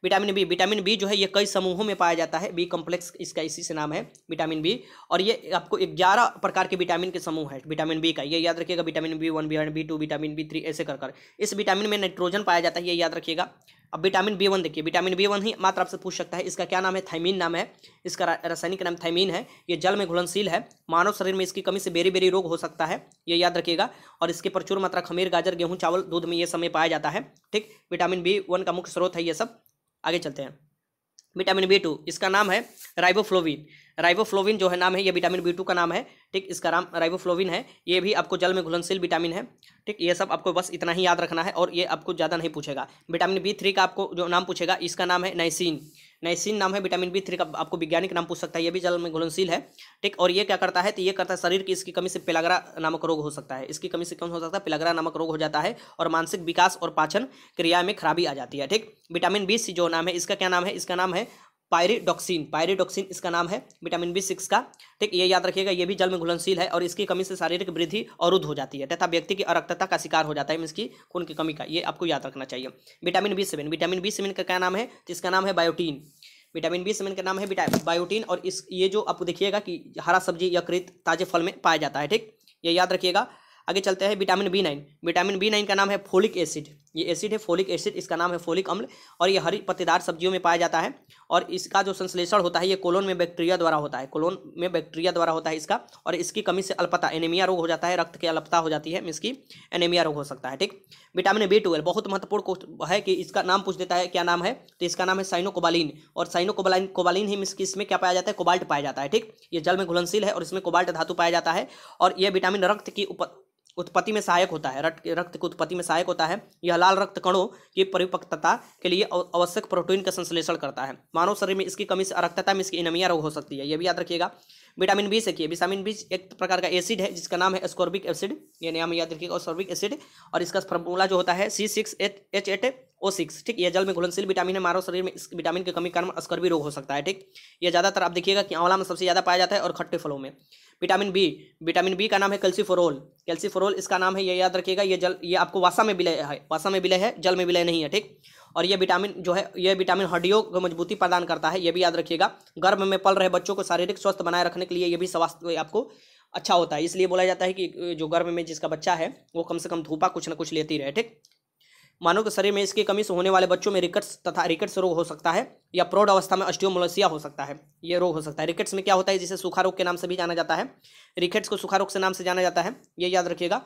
विटामिन बी विटामिन बी जो है ये कई समूहों में पाया जाता है बी कॉम्प्लेक्स इसका इसी से नाम है विटामिन बी और ये आपको ग्यारह प्रकार के विटामिन के समूह है विटामिन बी का ये याद रखिएगा vitamin B one B one B two vitamin B three ऐसे कर कर इस विटामिन में नाइट्रोजन पाया जाता है ये याद रखिएगा अब विटामिन बी वन देखिए विटामिन बी वन ही मात्र आपसे पूछ सकता है इसका क्या नाम है थाइमिन नाम है इसका रासायनिक नाम थाइमिन है ये जल में घुलनशील है मानव शरीर में इसकी कमी से बेरी बेरी रोग हो सकता है ये याद रखिएगा और इसके प्रचुर मात्रा खमीर गाजर गेहूँ चावल दूध में ये समय पाया जाता है ठीक विटामिन बी वन का मुख्य स्रोत है ये सब आगे चलते हैं विटामिन बी टू इसका नाम है राइबोफ्लोविन राइबोफ्लोविन जो है नाम है ये विटामिन बी टू का नाम है ठीक इसका नाम राइबोफ्लोविन है ये भी आपको जल में घुलनशील विटामिन है ठीक ये सब आपको बस इतना ही याद रखना है और ये आपको ज़्यादा नहीं पूछेगा विटामिन बी थ्री का आपको जो नाम पूछेगा इसका नाम है नाइसिन नाइसिन नाम है विटामिन बी थ्री का आपको वैज्ञानिक नाम पूछ सकता है ये भी जल में घुलनशील है ठीक और ये क्या करता है तो ये करता है शरीर की इसकी कमी से पेलागरा नामक रोग हो सकता है इसकी कमी से कौन हो सकता है पेलागरा नामक रोग हो जाता है और मानसिक विकास और पाचन क्रिया में खराबी आ जाती है ठीक विटामिन बी सी जो नाम है इसका क्या नाम है इसका नाम है पायरेडॉक्सिन पायरेडॉक्सिन इसका नाम है विटामिन बी सिक्स का ठीक ये याद रखिएगा ये भी जल में घुलनशील है और इसकी कमी से शारीरिक वृद्धि अवरुद्ध हो जाती है तथा व्यक्ति की अरक्तता का शिकार हो जाता है इसकी खून की कमी का ये आपको याद रखना चाहिए vitamin B seven vitamin B seven का क्या नाम है इसका नाम है बायोटीन विटामिन बी सेवन का नाम है बायोटीन और इस ये जो आपको देखिएगा कि हरा सब्जी यकृत ताजे फल में पाया जाता है ठीक ये याद रखिएगा आगे चलते हैं vitamin B nine vitamin B nine का नाम है फोलिक एसिड ये एसिड है फोलिक एसिड इसका नाम है फोलिक अम्ल और ये हरी पत्तेदार सब्जियों में पाया जाता है और इसका जो संश्लेषण होता है ये कोलोन में बैक्टीरिया द्वारा होता है कोलोन में बैक्टीरिया द्वारा होता है इसका और इसकी कमी से अल्पता एनीमिया रोग हो जाता है रक्त की अल्पता हो जाती है मीन्स की एनीमिया रोग हो सकता है ठीक विटामिन बी ट्वेल्व बहुत महत्वपूर्ण है कि इसका नाम पूछ देता है क्या नाम है तो इसका नाम है साइनोकोबालीन और साइनोकोबालिन कोबालीन ही मिसकी इसमें क्या पाया जाता है कोबाल्ट पाया जाता है ठीक ये जल में घुलनशील है और इसमें कोबाल्ट धातु पाया जाता है और यह विटामिन रक्त की उत्पत्ति में सहायक होता है रक्त रक्त की उत्पत्ति में सहायक होता है यह लाल रक्त कणों की परिपक्वता के लिए आवश्यक प्रोटीन का संश्लेषण करता है मानव शरीर में इसकी कमी से अरक्तता में इसकी इनमिया रोग हो सकती है यह भी याद रखिएगा विटामिन बी से किए विटामिन बी एक प्रकार का एसिड है जिसका नाम है स्कॉर्बिक एसिड ये नाम याद रखिएगा स्कॉर्बिक एसिड और इसका फॉर्मूला जो होता है C six eight H eight O six ठीक ये जल में घुलनशील विटामिन है मानव शरीर में इस विटामिन की कमी कारण कारण स्कर्वी रोग हो सकता है ठीक ये ज़्यादातर आप देखिएगा कि आंवला में सबसे ज़्यादा पाया जाता है और खट्टे फलों में विटामिन बी विटामिन बी का नाम है कैल्सीफोरोल कैल्सीफोरोल इसका नाम है ये याद रखिएगा ये जल ये आपको वासा में विलय है वासा में विलय है जल में विलय नहीं है ठीक और ये विटामिन जो है ये विटामिन हड्डियों को मजबूती प्रदान करता है ये भी याद रखिएगा गर्भ में पल रहे बच्चों को शारीरिक स्वस्थ बनाए रखने के लिए ये भी स्वास्थ्य आपको अच्छा होता है इसलिए बोला जाता है कि जो गर्भ में जिसका बच्चा है वो कम से कम धूपा कुछ ना कुछ लेती रहे ठीक मानव के शरीर में इसकी कमी से होने वाले बच्चों में रिकट्स तथा रिकट्स रोग हो सकता है या प्रौढ़ अवस्था में अस्टियोमोलोसिया हो सकता है ये रोग हो सकता है रिकट्स में क्या होता है जिसे सूखा रोग के नाम से भी जाना जाता है रिकेट्स को सूखा रोग से नाम से जाना जाता है ये याद रखिएगा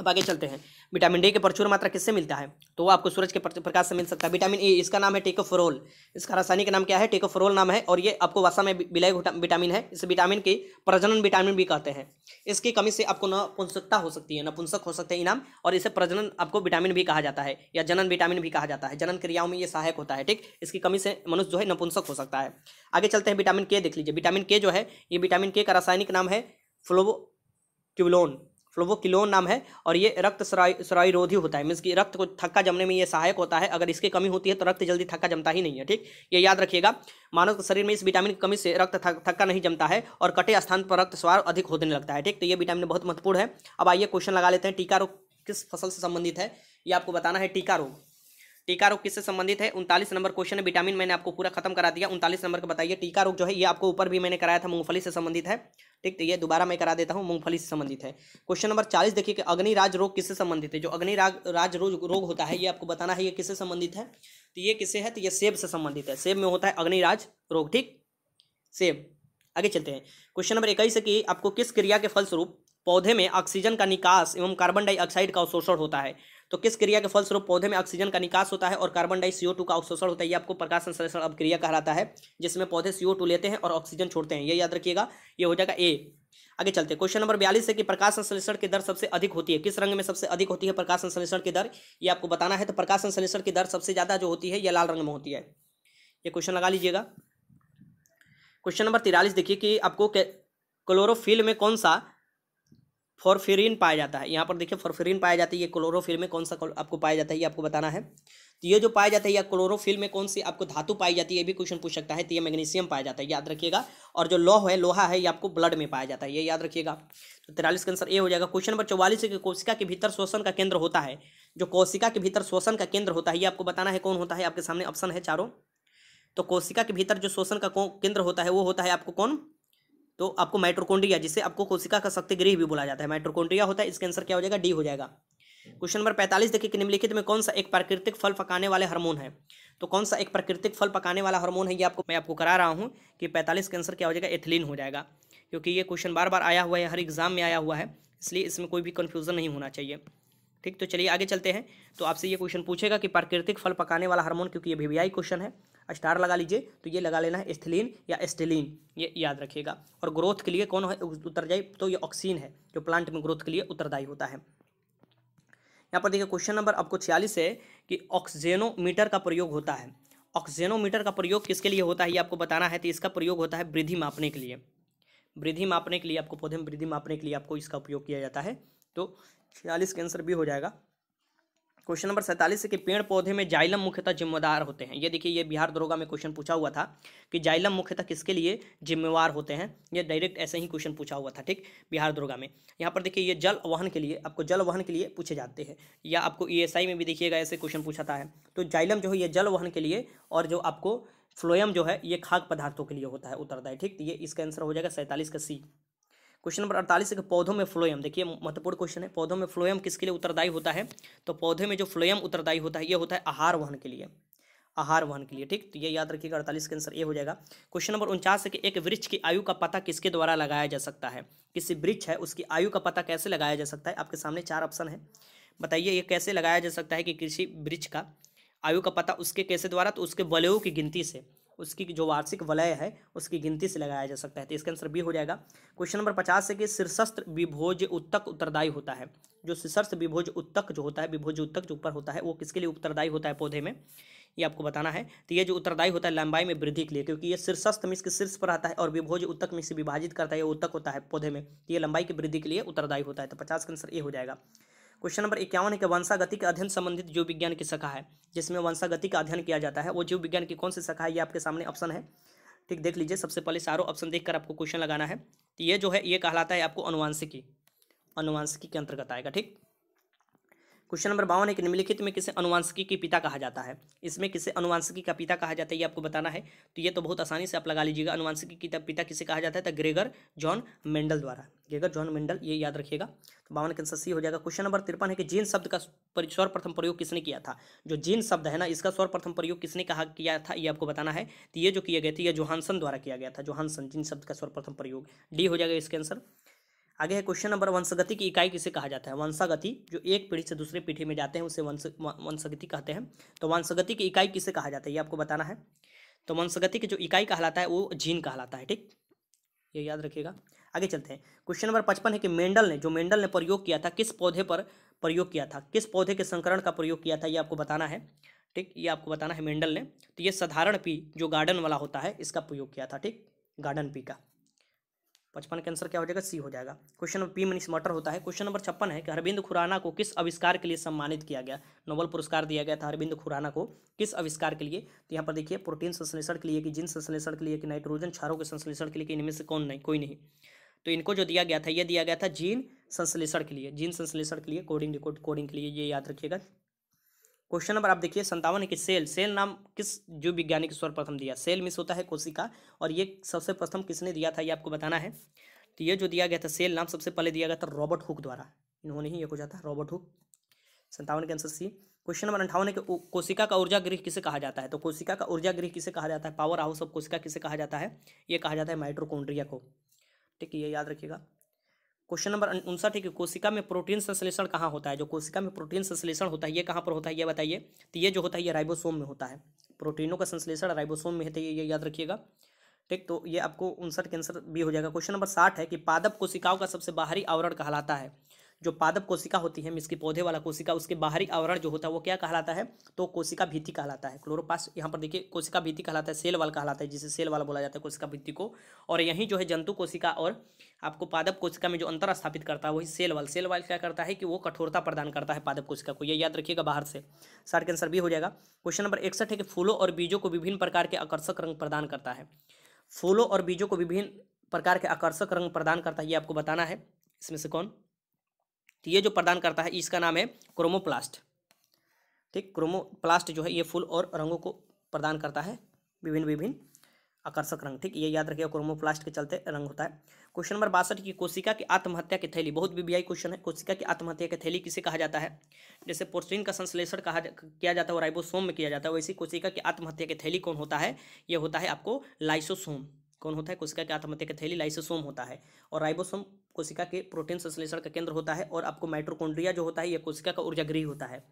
अब आगे चलते हैं विटामिन डी के प्रचुर मात्रा किससे मिलता है तो वो आपको सूरज के प्रकाश से मिल सकता है विटामिन ए e, इसका नाम है टेकोफोरोल इसका रासायनिक नाम क्या है टेकोफोरोल नाम है और ये आपको वासा में विलय विटामिन है इस विटामिन की प्रजनन विटामिन भी कहते हैं इसकी कमी से आपको नपुंसकता हो सकती है नपुंसक हो सकते हैं इनाम और इसे प्रजनन आपको विटामिन भी कहा जाता है या जनन विटामिन भी कहा जाता है जनन क्रियाओं में ये सहायक होता है ठीक इसकी कमी से मनुष्य जो है नपुंसक हो सकता है आगे चलते हैं विटामिन के देख लीजिए विटामिन के जो है ये विटामिन के का रासायनिक नाम है फ्लोवो क्यूलोन फ्लोवोकिलोन मतलब नाम है और ये रक्त सराई रोधी होता है मीन्स कि रक्त को थक्का जमने में ये सहायक होता है अगर इसकी कमी होती है तो रक्त जल्दी थक्का जमता ही नहीं है ठीक ये याद रखिएगा मानव के शरीर में इस विटामिन की कमी से रक्त थक्का नहीं जमता है और कटे स्थान पर रक्त स्वार अधिक होने लगता है ठीक तो ये विटामिन बहुत महत्वपूर्ण है अब आइए क्वेश्चन लगा लेते हैं टीका रोग किस फसल से संबंधित है ये आपको बताना है टीका रोग टीका रोग किससे संबंधित है उनतालीस नंबर क्वेश्चन है विटामिन मैंने आपको पूरा खत्म करा दिया उनतालीस नंबर का बताइए टीका रोग जो है ये आपको ऊपर भी मैंने कराया था मूंगफली से संबंधित है ठीक तो ये दोबारा मैं करा देता हूँ मूंगफली से संबंधित है क्वेश्चन नंबर चालीस देखिए कि राज रोग किससे संबंधित है जो राग राज रोग रोग होता है ये आपको बताना है ये किससे संबंधित है तो ये किससे है तो ये सेब से संबंधित है सेब में होता है अग्निराज रोग ठीक सेब आगे चलते हैं क्वेश्चन नंबर इक्कीस है कि आपको किस क्रिया के फलस्वरूप पौधे में ऑक्सीजन का निकास एवं कार्बन डाइऑक्साइड का अवशोषण होता है तो किस क्रिया के फलस्वरूप पौधे में ऑक्सीजन का निकास होता है और कार्बन डाई सीओ का अवशोषण होता है ये आपको प्रकाश संश्लेषण अब क्रिया कहलाता है जिसमें पौधे सीओ लेते हैं और ऑक्सीजन छोड़ते हैं ये याद रखिएगा ये हो जाएगा ए आगे चलते क्वेश्चन नंबर बयालीस है कि प्रकाश संश्लेषण की दर सबसे अधिक होती है किस रंग में सबसे अधिक होती है प्रकाश संश्लेषण की दर ये आपको बताना है तो प्रकाश संश्लेषण की दर सबसे ज़्यादा जो होती है यह लाल रंग में होती है ये क्वेश्चन लगा लीजिएगा क्वेश्चन नंबर तिरालीस देखिए कि आपको क्लोरोफिल में कौन सा फॉरफेरिन पाया जाता है यहाँ पर देखिए फॉरफेरिन पाया जाता है ये क्लोरोफिल में कौन सा आपको पाया जाता है ये आपको बताना है तो ये जो पाया जाता है या क्लोरोफिल में कौन सी आपको धातु पाई जाती है ये भी क्वेश्चन पूछ सकता है तो ये मैग्नीशियम पाया जाता है याद रखिएगा और जो लोह है लोहा है ये आपको ब्लड में पाया जाता है ये याद रखिएगा तो तिरालीस का आंसर ए हो जाएगा क्वेश्चन नंबर चौवालीस के कोशिका के भीतर शोषण का केंद्र होता है जो कोशिका के भीतर शोषण का केंद्र होता है ये आपको बताना है कौन होता है आपके सामने ऑप्शन है चारों तो कोशिका के भीतर जो शोषण का केंद्र होता है वो होता है आपको कौन तो आपको माइट्रोकोंडिया जिसे आपको कोशिका का गृह भी बोला जाता है माइट्रोकोंडिया होता है इसका आंसर क्या हो जाएगा डी हो जाएगा क्वेश्चन नंबर पैंतालीस देखिए कि निम्नलिखित में कौन सा एक प्राकृतिक फल पकाने वाले हार्मोन है तो कौन सा एक प्राकृतिक फल पकाने वाला हार्मोन है ये आपको मैं आपको करा रहा हूँ कि पैंतालीस का आंसर क्या हो जाएगा एथिलीन हो जाएगा क्योंकि ये क्वेश्चन बार बार आया हुआ है हर एग्जाम में आया हुआ है इसलिए इसमें कोई भी कन्फ्यूजन नहीं होना चाहिए ठीक तो चलिए आगे चलते हैं तो आपसे ये क्वेश्चन पूछेगा कि प्राकृतिक फल पकाने वाला हार्मोन क्योंकि ये वी क्वेश्चन है स्टार लगा लीजिए तो ये लगा लेना है एस्थिलीन या एस्टेलिन ये याद रखिएगा और ग्रोथ के लिए कौन है उत्तरदायी तो ये ऑक्सीन है जो प्लांट में ग्रोथ के लिए उत्तरदायी होता है यहाँ पर देखिए क्वेश्चन नंबर आपको छियालीस है कि ऑक्सीजेनोमीटर का प्रयोग होता है ऑक्सीजेनोमीटर का प्रयोग किसके लिए होता है ये आपको बताना है तो इसका प्रयोग होता है वृद्धि मापने के लिए वृद्धि मापने के लिए आपको पौधे में वृद्धि मापने के लिए आपको इसका उपयोग किया जाता है तो छियालीस के आंसर भी हो जाएगा क्वेश्चन नंबर सैंतालीस है कि पेड़ पौधे में जाइलम मुख्यतः जिम्मेदार होते हैं ये देखिए ये बिहार दरोगा में क्वेश्चन पूछा हुआ था कि जाइलम मुख्यतः किसके लिए जिम्मेवार होते हैं ये डायरेक्ट ऐसे ही क्वेश्चन पूछा हुआ था ठीक बिहार दरोगा में यहाँ पर देखिए ये जल वहन के लिए आपको जल वहन के लिए पूछे जाते हैं या आपको ई e में भी देखिएगा ऐसे क्वेश्चन पूछाता है तो जाइलम जो है ये जल वहन के लिए और जो आपको फ्लोयम जो है ये खाद्य पदार्थों के लिए होता है उत्तरदायी ठीक ये इसका आंसर हो जाएगा सैंतालीस का सी क्वेश्चन नंबर अड़तालीस है पौधों में फ्लोएम देखिए महत्वपूर्ण क्वेश्चन है पौधों में फ्लोएम किसके लिए उत्तरदायी होता है तो पौधे में जो फ्लोएम उत्तरदायी होता है ये होता है आहार वहन के लिए आहार वहन के लिए ठीक तो ये याद रखिएगा अड़तालीस का आंसर ये हो जाएगा क्वेश्चन नंबर उनचास है कि एक वृक्ष की आयु का पता किसके द्वारा लगाया जा सकता है किसी वृक्ष है उसकी आयु का पता कैसे लगाया जा सकता है आपके सामने चार ऑप्शन है बताइए ये कैसे लगाया जा सकता है कि कृषि वृक्ष का आयु का पता उसके कैसे द्वारा तो उसके बलयों की गिनती से उसकी जो वार्षिक वलय है उसकी गिनती से लगाया जा सकता है तो इसका आंसर बी हो जाएगा क्वेश्चन नंबर पचास है कि शीर्षस्त्र विभोज उत्तक उत्तरदायी होता है जो शीर्षस्त्र विभोज उत्तक जो होता है विभोज उत्तक जो ऊपर होता है वो किसके लिए उत्तरदायी होता है पौधे में ये आपको बताना है तो ये जो उत्तरदायी होता है लंबाई में वृद्धि के लिए क्योंकि ये शीर्षस्त्र में इसके शीर्ष पर आता है और विभोज उत्तक में से विभाजित करता है ये उत्तक होता है पौधे में तो ये लंबाई की वृद्धि के लिए उत्तरदायी होता है तो पचास का आंसर ए हो जाएगा क्वेश्चन नंबर इक्यावन है कि वंशागति के अध्ययन संबंधित जीव विज्ञान की शाखा है जिसमें वंशागति का अध्ययन किया जाता है वो जीव विज्ञान की कौन सी शाखा है ये आपके सामने ऑप्शन है ठीक देख लीजिए सबसे पहले सारो ऑप्शन देखकर आपको क्वेश्चन लगाना है तो ये जो है ये कहलाता है आपको अनुवांशिकी अनुवांशिकी के अंतर्गत आएगा ठीक क्वेश्चन नंबर बावन है कि निम्नलिखित में किसे अनुवांशिकी के पिता कहा जाता है इसमें किसे अनुवांशिकी का पिता कहा जाता है ये आपको बताना है तो ये तो बहुत आसानी से आप लगा लीजिएगा अनुवांशिकी की पिता किसे कहा जाता है तो ग्रेगर जॉन मेंडल द्वारा ग्रेगर जॉन मेंडल ये याद रखिएगा तो बावन के आंसर सी हो जाएगा क्वेश्चन नंबर तिरपन है कि जीन शब्द का सर्वप्रथम प्रयोग किसने किया था जो जीन शब्द है ना इसका सर्वप्रथम प्रयोग किसने कहा किया था ये आपको बताना है तो ये जो किया गया था ये जोहानसन द्वारा किया गया था जोहानसन जीन शब्द का सर्वप्रथम प्रयोग डी हो जाएगा इसके आंसर आगे है क्वेश्चन नंबर वंशगति की इकाई किसे कहा जाता है वंशागति जो एक पीढ़ी से दूसरे पीढ़ी में जाते हैं उसे वंश वंशगति कहते हैं तो वंशगति की इकाई किसे कहा जाता है ये आपको बताना है तो वंशगति की जो इकाई कहलाता है वो जीन कहलाता है ठीक ये याद रखिएगा आगे चलते हैं क्वेश्चन नंबर पचपन है कि मेंडल ने जो मेंडल ने प्रयोग किया था किस पौधे पर प्रयोग किया था किस पौधे के संकरण का प्रयोग किया था ये आपको बताना है ठीक ये आपको बताना है मेंडल ने तो ये साधारण पी जो गार्डन वाला होता है इसका प्रयोग किया था ठीक गार्डन पी का पचपन का आंसर क्या हो जाएगा सी हो जाएगा क्वेश्चन नंबर पी मनीष मटर होता है क्वेश्चन नंबर छप्पन है कि अरविंद खुराना को किस आविष्कार के लिए सम्मानित किया गया नोबल पुरस्कार दिया गया था अरविंद खुराना को किस अविष्कार के लिए तो यहाँ पर देखिए प्रोटीन संश्लेषण के लिए कि जिन संश्लेषण के लिए कि नाइट्रोजन क्षारों के संश्लेषण के लिए इनमें से कौन नहीं कोई नहीं तो इनको जो दिया गया था यह दिया गया था जीन संश्लेषण के लिए जीन संश्लेषण के लिए कोडिंग कोडिंग के लिए ये याद रखिएगा क्वेश्चन नंबर आप देखिए संतावन है कि सेल सेल नाम किस जीव वैज्ञानिक सर्वप्रथम दिया सेल मिस होता है कोशिका और ये सबसे प्रथम किसने दिया था ये आपको बताना है तो ये जो दिया गया था सेल नाम सबसे पहले दिया गया था रॉबर्ट हुक द्वारा इन्होंने ही ये को जाता रॉबर्ट हुक संतावन के आंसर सी क्वेश्चन नंबर अंठावन है कि कोशिका का ऊर्जा गृह किसे कहा जाता है तो कोशिका का ऊर्जा गृह किसे कहा जाता है पावर हाउस ऑफ कोशिका किसे कहा जाता है ये कहा जाता है माइट्रोकोन्ड्रिया को ठीक है ये याद रखिएगा क्वेश्चन नंबर उनसठ है कि कोशिका में प्रोटीन संश्लेषण कहाँ होता है जो कोशिका में प्रोटीन संश्लेषण होता है ये कहाँ पर होता है ये बताइए तो ये जो होता है ये राइबोसोम में होता है प्रोटीनों का संश्लेषण राइबोसोम में है तो ये याद रखिएगा ठीक तो ये आपको उनसठ के आंसर भी हो जाएगा क्वेश्चन नंबर साठ है कि पादप कोशिकाओं का सबसे बाहरी आवरण कहलाता है जो पादप कोशिका होती है मिसकी पौधे वाला कोशिका उसके बाहरी आवरण जो होता है वो क्या कहलाता है तो कोशिका भीति कहलाता है क्लोरोपास यहाँ पर देखिए कोशिका भीति कहलाता है सेल वाल कहलाता है जिसे सेल वाल बोला जाता है कोशिका भीति को और यहीं जो है जंतु कोशिका और आपको पादप कोशिका में जो अंतर स्थापित करता है वही सेल वाल सेल वाल क्या करता है कि वो कठोरता प्रदान करता है पादप कोशिका को यह याद रखिएगा बाहर से शार्ट आंसर भी हो जाएगा क्वेश्चन नंबर इकसठ है कि फूलों और बीजों को विभिन्न प्रकार के आकर्षक रंग प्रदान करता है फूलों और बीजों को विभिन्न प्रकार के आकर्षक रंग प्रदान करता है ये आपको बताना है इसमें से कौन तो ये जो प्रदान करता है इसका नाम है क्रोमोप्लास्ट ठीक क्रोमोप्लास्ट जो है ये फूल और रंगों को प्रदान करता है विभिन्न विभिन्न आकर्षक रंग ठीक ये याद रखिए क्रोमोप्लास्ट के चलते रंग होता है क्वेश्चन नंबर बासठ की कोशिका की आत्महत्या की थैली बहुत बीबीआई क्वेश्चन है कोशिका की आत्महत्या की थैली किसे कहा जाता है जैसे प्रोटीन का संश्लेषण कहा किया जाता है और राइबोसोम में किया जाता है वैसे कोशिका की आत्महत्या की थैली कौन होता है ये होता है आपको लाइसोसोम कौन होता है कोशिका की आत्महत्या की थैली लाइसोसोम होता है और राइबोसोम कोशिका के प्रोटीन संश्लेषण का केंद्र होता है और आपको माइट्रोकोन्ड्रिया जो होता है यह कोशिका का ऊर्जा गृह होता है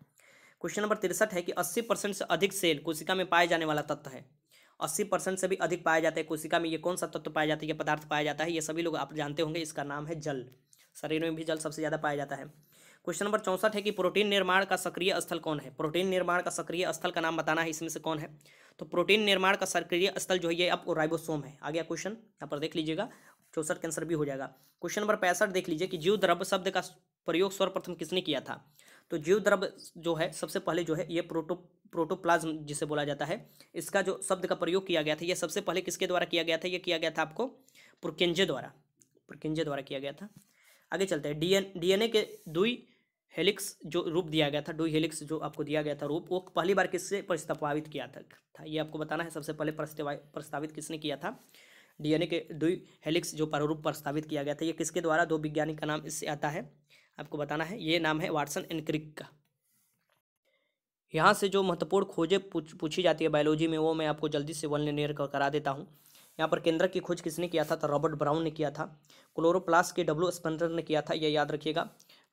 क्वेश्चन नंबर तिरसठ है कि अस्सी परसेंट से अधिक सेल कोशिका में पाए जाने वाला तत्व है अस्सी परसेंट से भी अधिक पाया जाता है कोशिका में ये कौन सा तत्व पाया जाता है यह पदार्थ पाया जाता है ये सभी लोग आप जानते होंगे इसका नाम है जल शरीर में भी जल सबसे ज़्यादा पाया जाता है क्वेश्चन नंबर चौंसठ है कि प्रोटीन निर्माण का सक्रिय स्थल कौन है प्रोटीन निर्माण का सक्रिय स्थल का नाम बताना है इसमें से कौन है तो प्रोटीन निर्माण का सक्रिय स्थल जो है ये आपको राइबोसोम है आ गया क्वेश्चन यहाँ पर देख लीजिएगा चौसठ तो के आंसर भी हो जाएगा क्वेश्चन नंबर पैंसठ देख लीजिए कि जीव द्रव शब्द का प्रयोग सर्वप्रथम किसने किया था तो जीव द्रव जो है सबसे पहले जो है ये प्रोटो प्रोटोप्लाज्म जिसे बोला जाता है इसका जो शब्द का प्रयोग किया गया था यह सबसे पहले किसके द्वारा किया गया था यह किया गया था आपको पुरकेंजे द्वारा पुरकेंजे द्वारा किया गया था आगे चलते हैं डीएन डीएनए के दुई हेलिक्स जो रूप दिया गया था डुई हेलिक्स जो आपको दिया गया था रूप वो पहली बार किससे प्रस्तावित किया था, था ये आपको बताना है सबसे पहले प्रस्तावित किसने किया था डीएनए के दुई हेलिक्स जो प्रारूप प्रस्तावित किया गया था ये किसके द्वारा दो विज्ञानिक का नाम इससे आता है आपको बताना है ये नाम है वाटसन एंड क्रिक का यहाँ से जो महत्वपूर्ण खोजें पूछ पूछी जाती है बायोलॉजी में वो मैं आपको जल्दी से वन लेनियर करा देता हूँ यहाँ पर केंद्र की खोज किसने किया था तो रॉबर्ट ब्राउन ने किया था क्लोरोप्लास के डब्ल्यू स्पेंडर ने किया था यह याद रखिएगा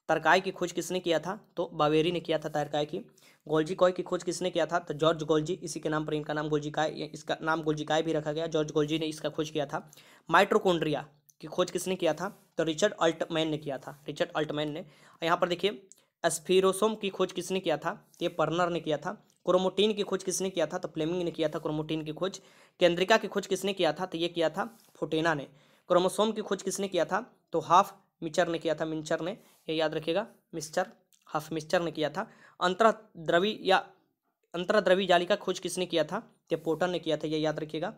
तरकाई की खोज किसने किया था तो बावेरी ने किया था तरकाई की गोल्जी कॉय की खोज किसने किया था तो जॉर्ज गोल्जी इसी के नाम पर इनका नाम गोल्जिकाय इसका नाम गोल्जिकाय भी रखा गया जॉर्ज गोल्जी ने इसका खोज किया था माइट्रोकोन्ड्रिया की खोज किसने किया था तो रिचर्ड अल्टमैन ने किया था रिचर्ड अल्टमैन ने यहाँ पर देखिए एस्फीरोसोम की खोज किसने किया था ये पर्नर ने किया था क्रोमोटीन की खोज किसने किया था तो फ्लेमिंग ने किया था क्रोमोटीन की खोज केंद्रिका की खोज किसने किया था तो ये किया था फोटेना ने क्रोमोसोम की खोज किसने किया था तो हाफ मिचर ने किया था मिंचर ने ये याद रखिएगा मिस्चर हफ मिस्चर ने किया था अंतर द्रवी या अंतरा द्रवी जाली का खोज किसने किया था ये पोर्टर ने किया था ये याद रखिएगा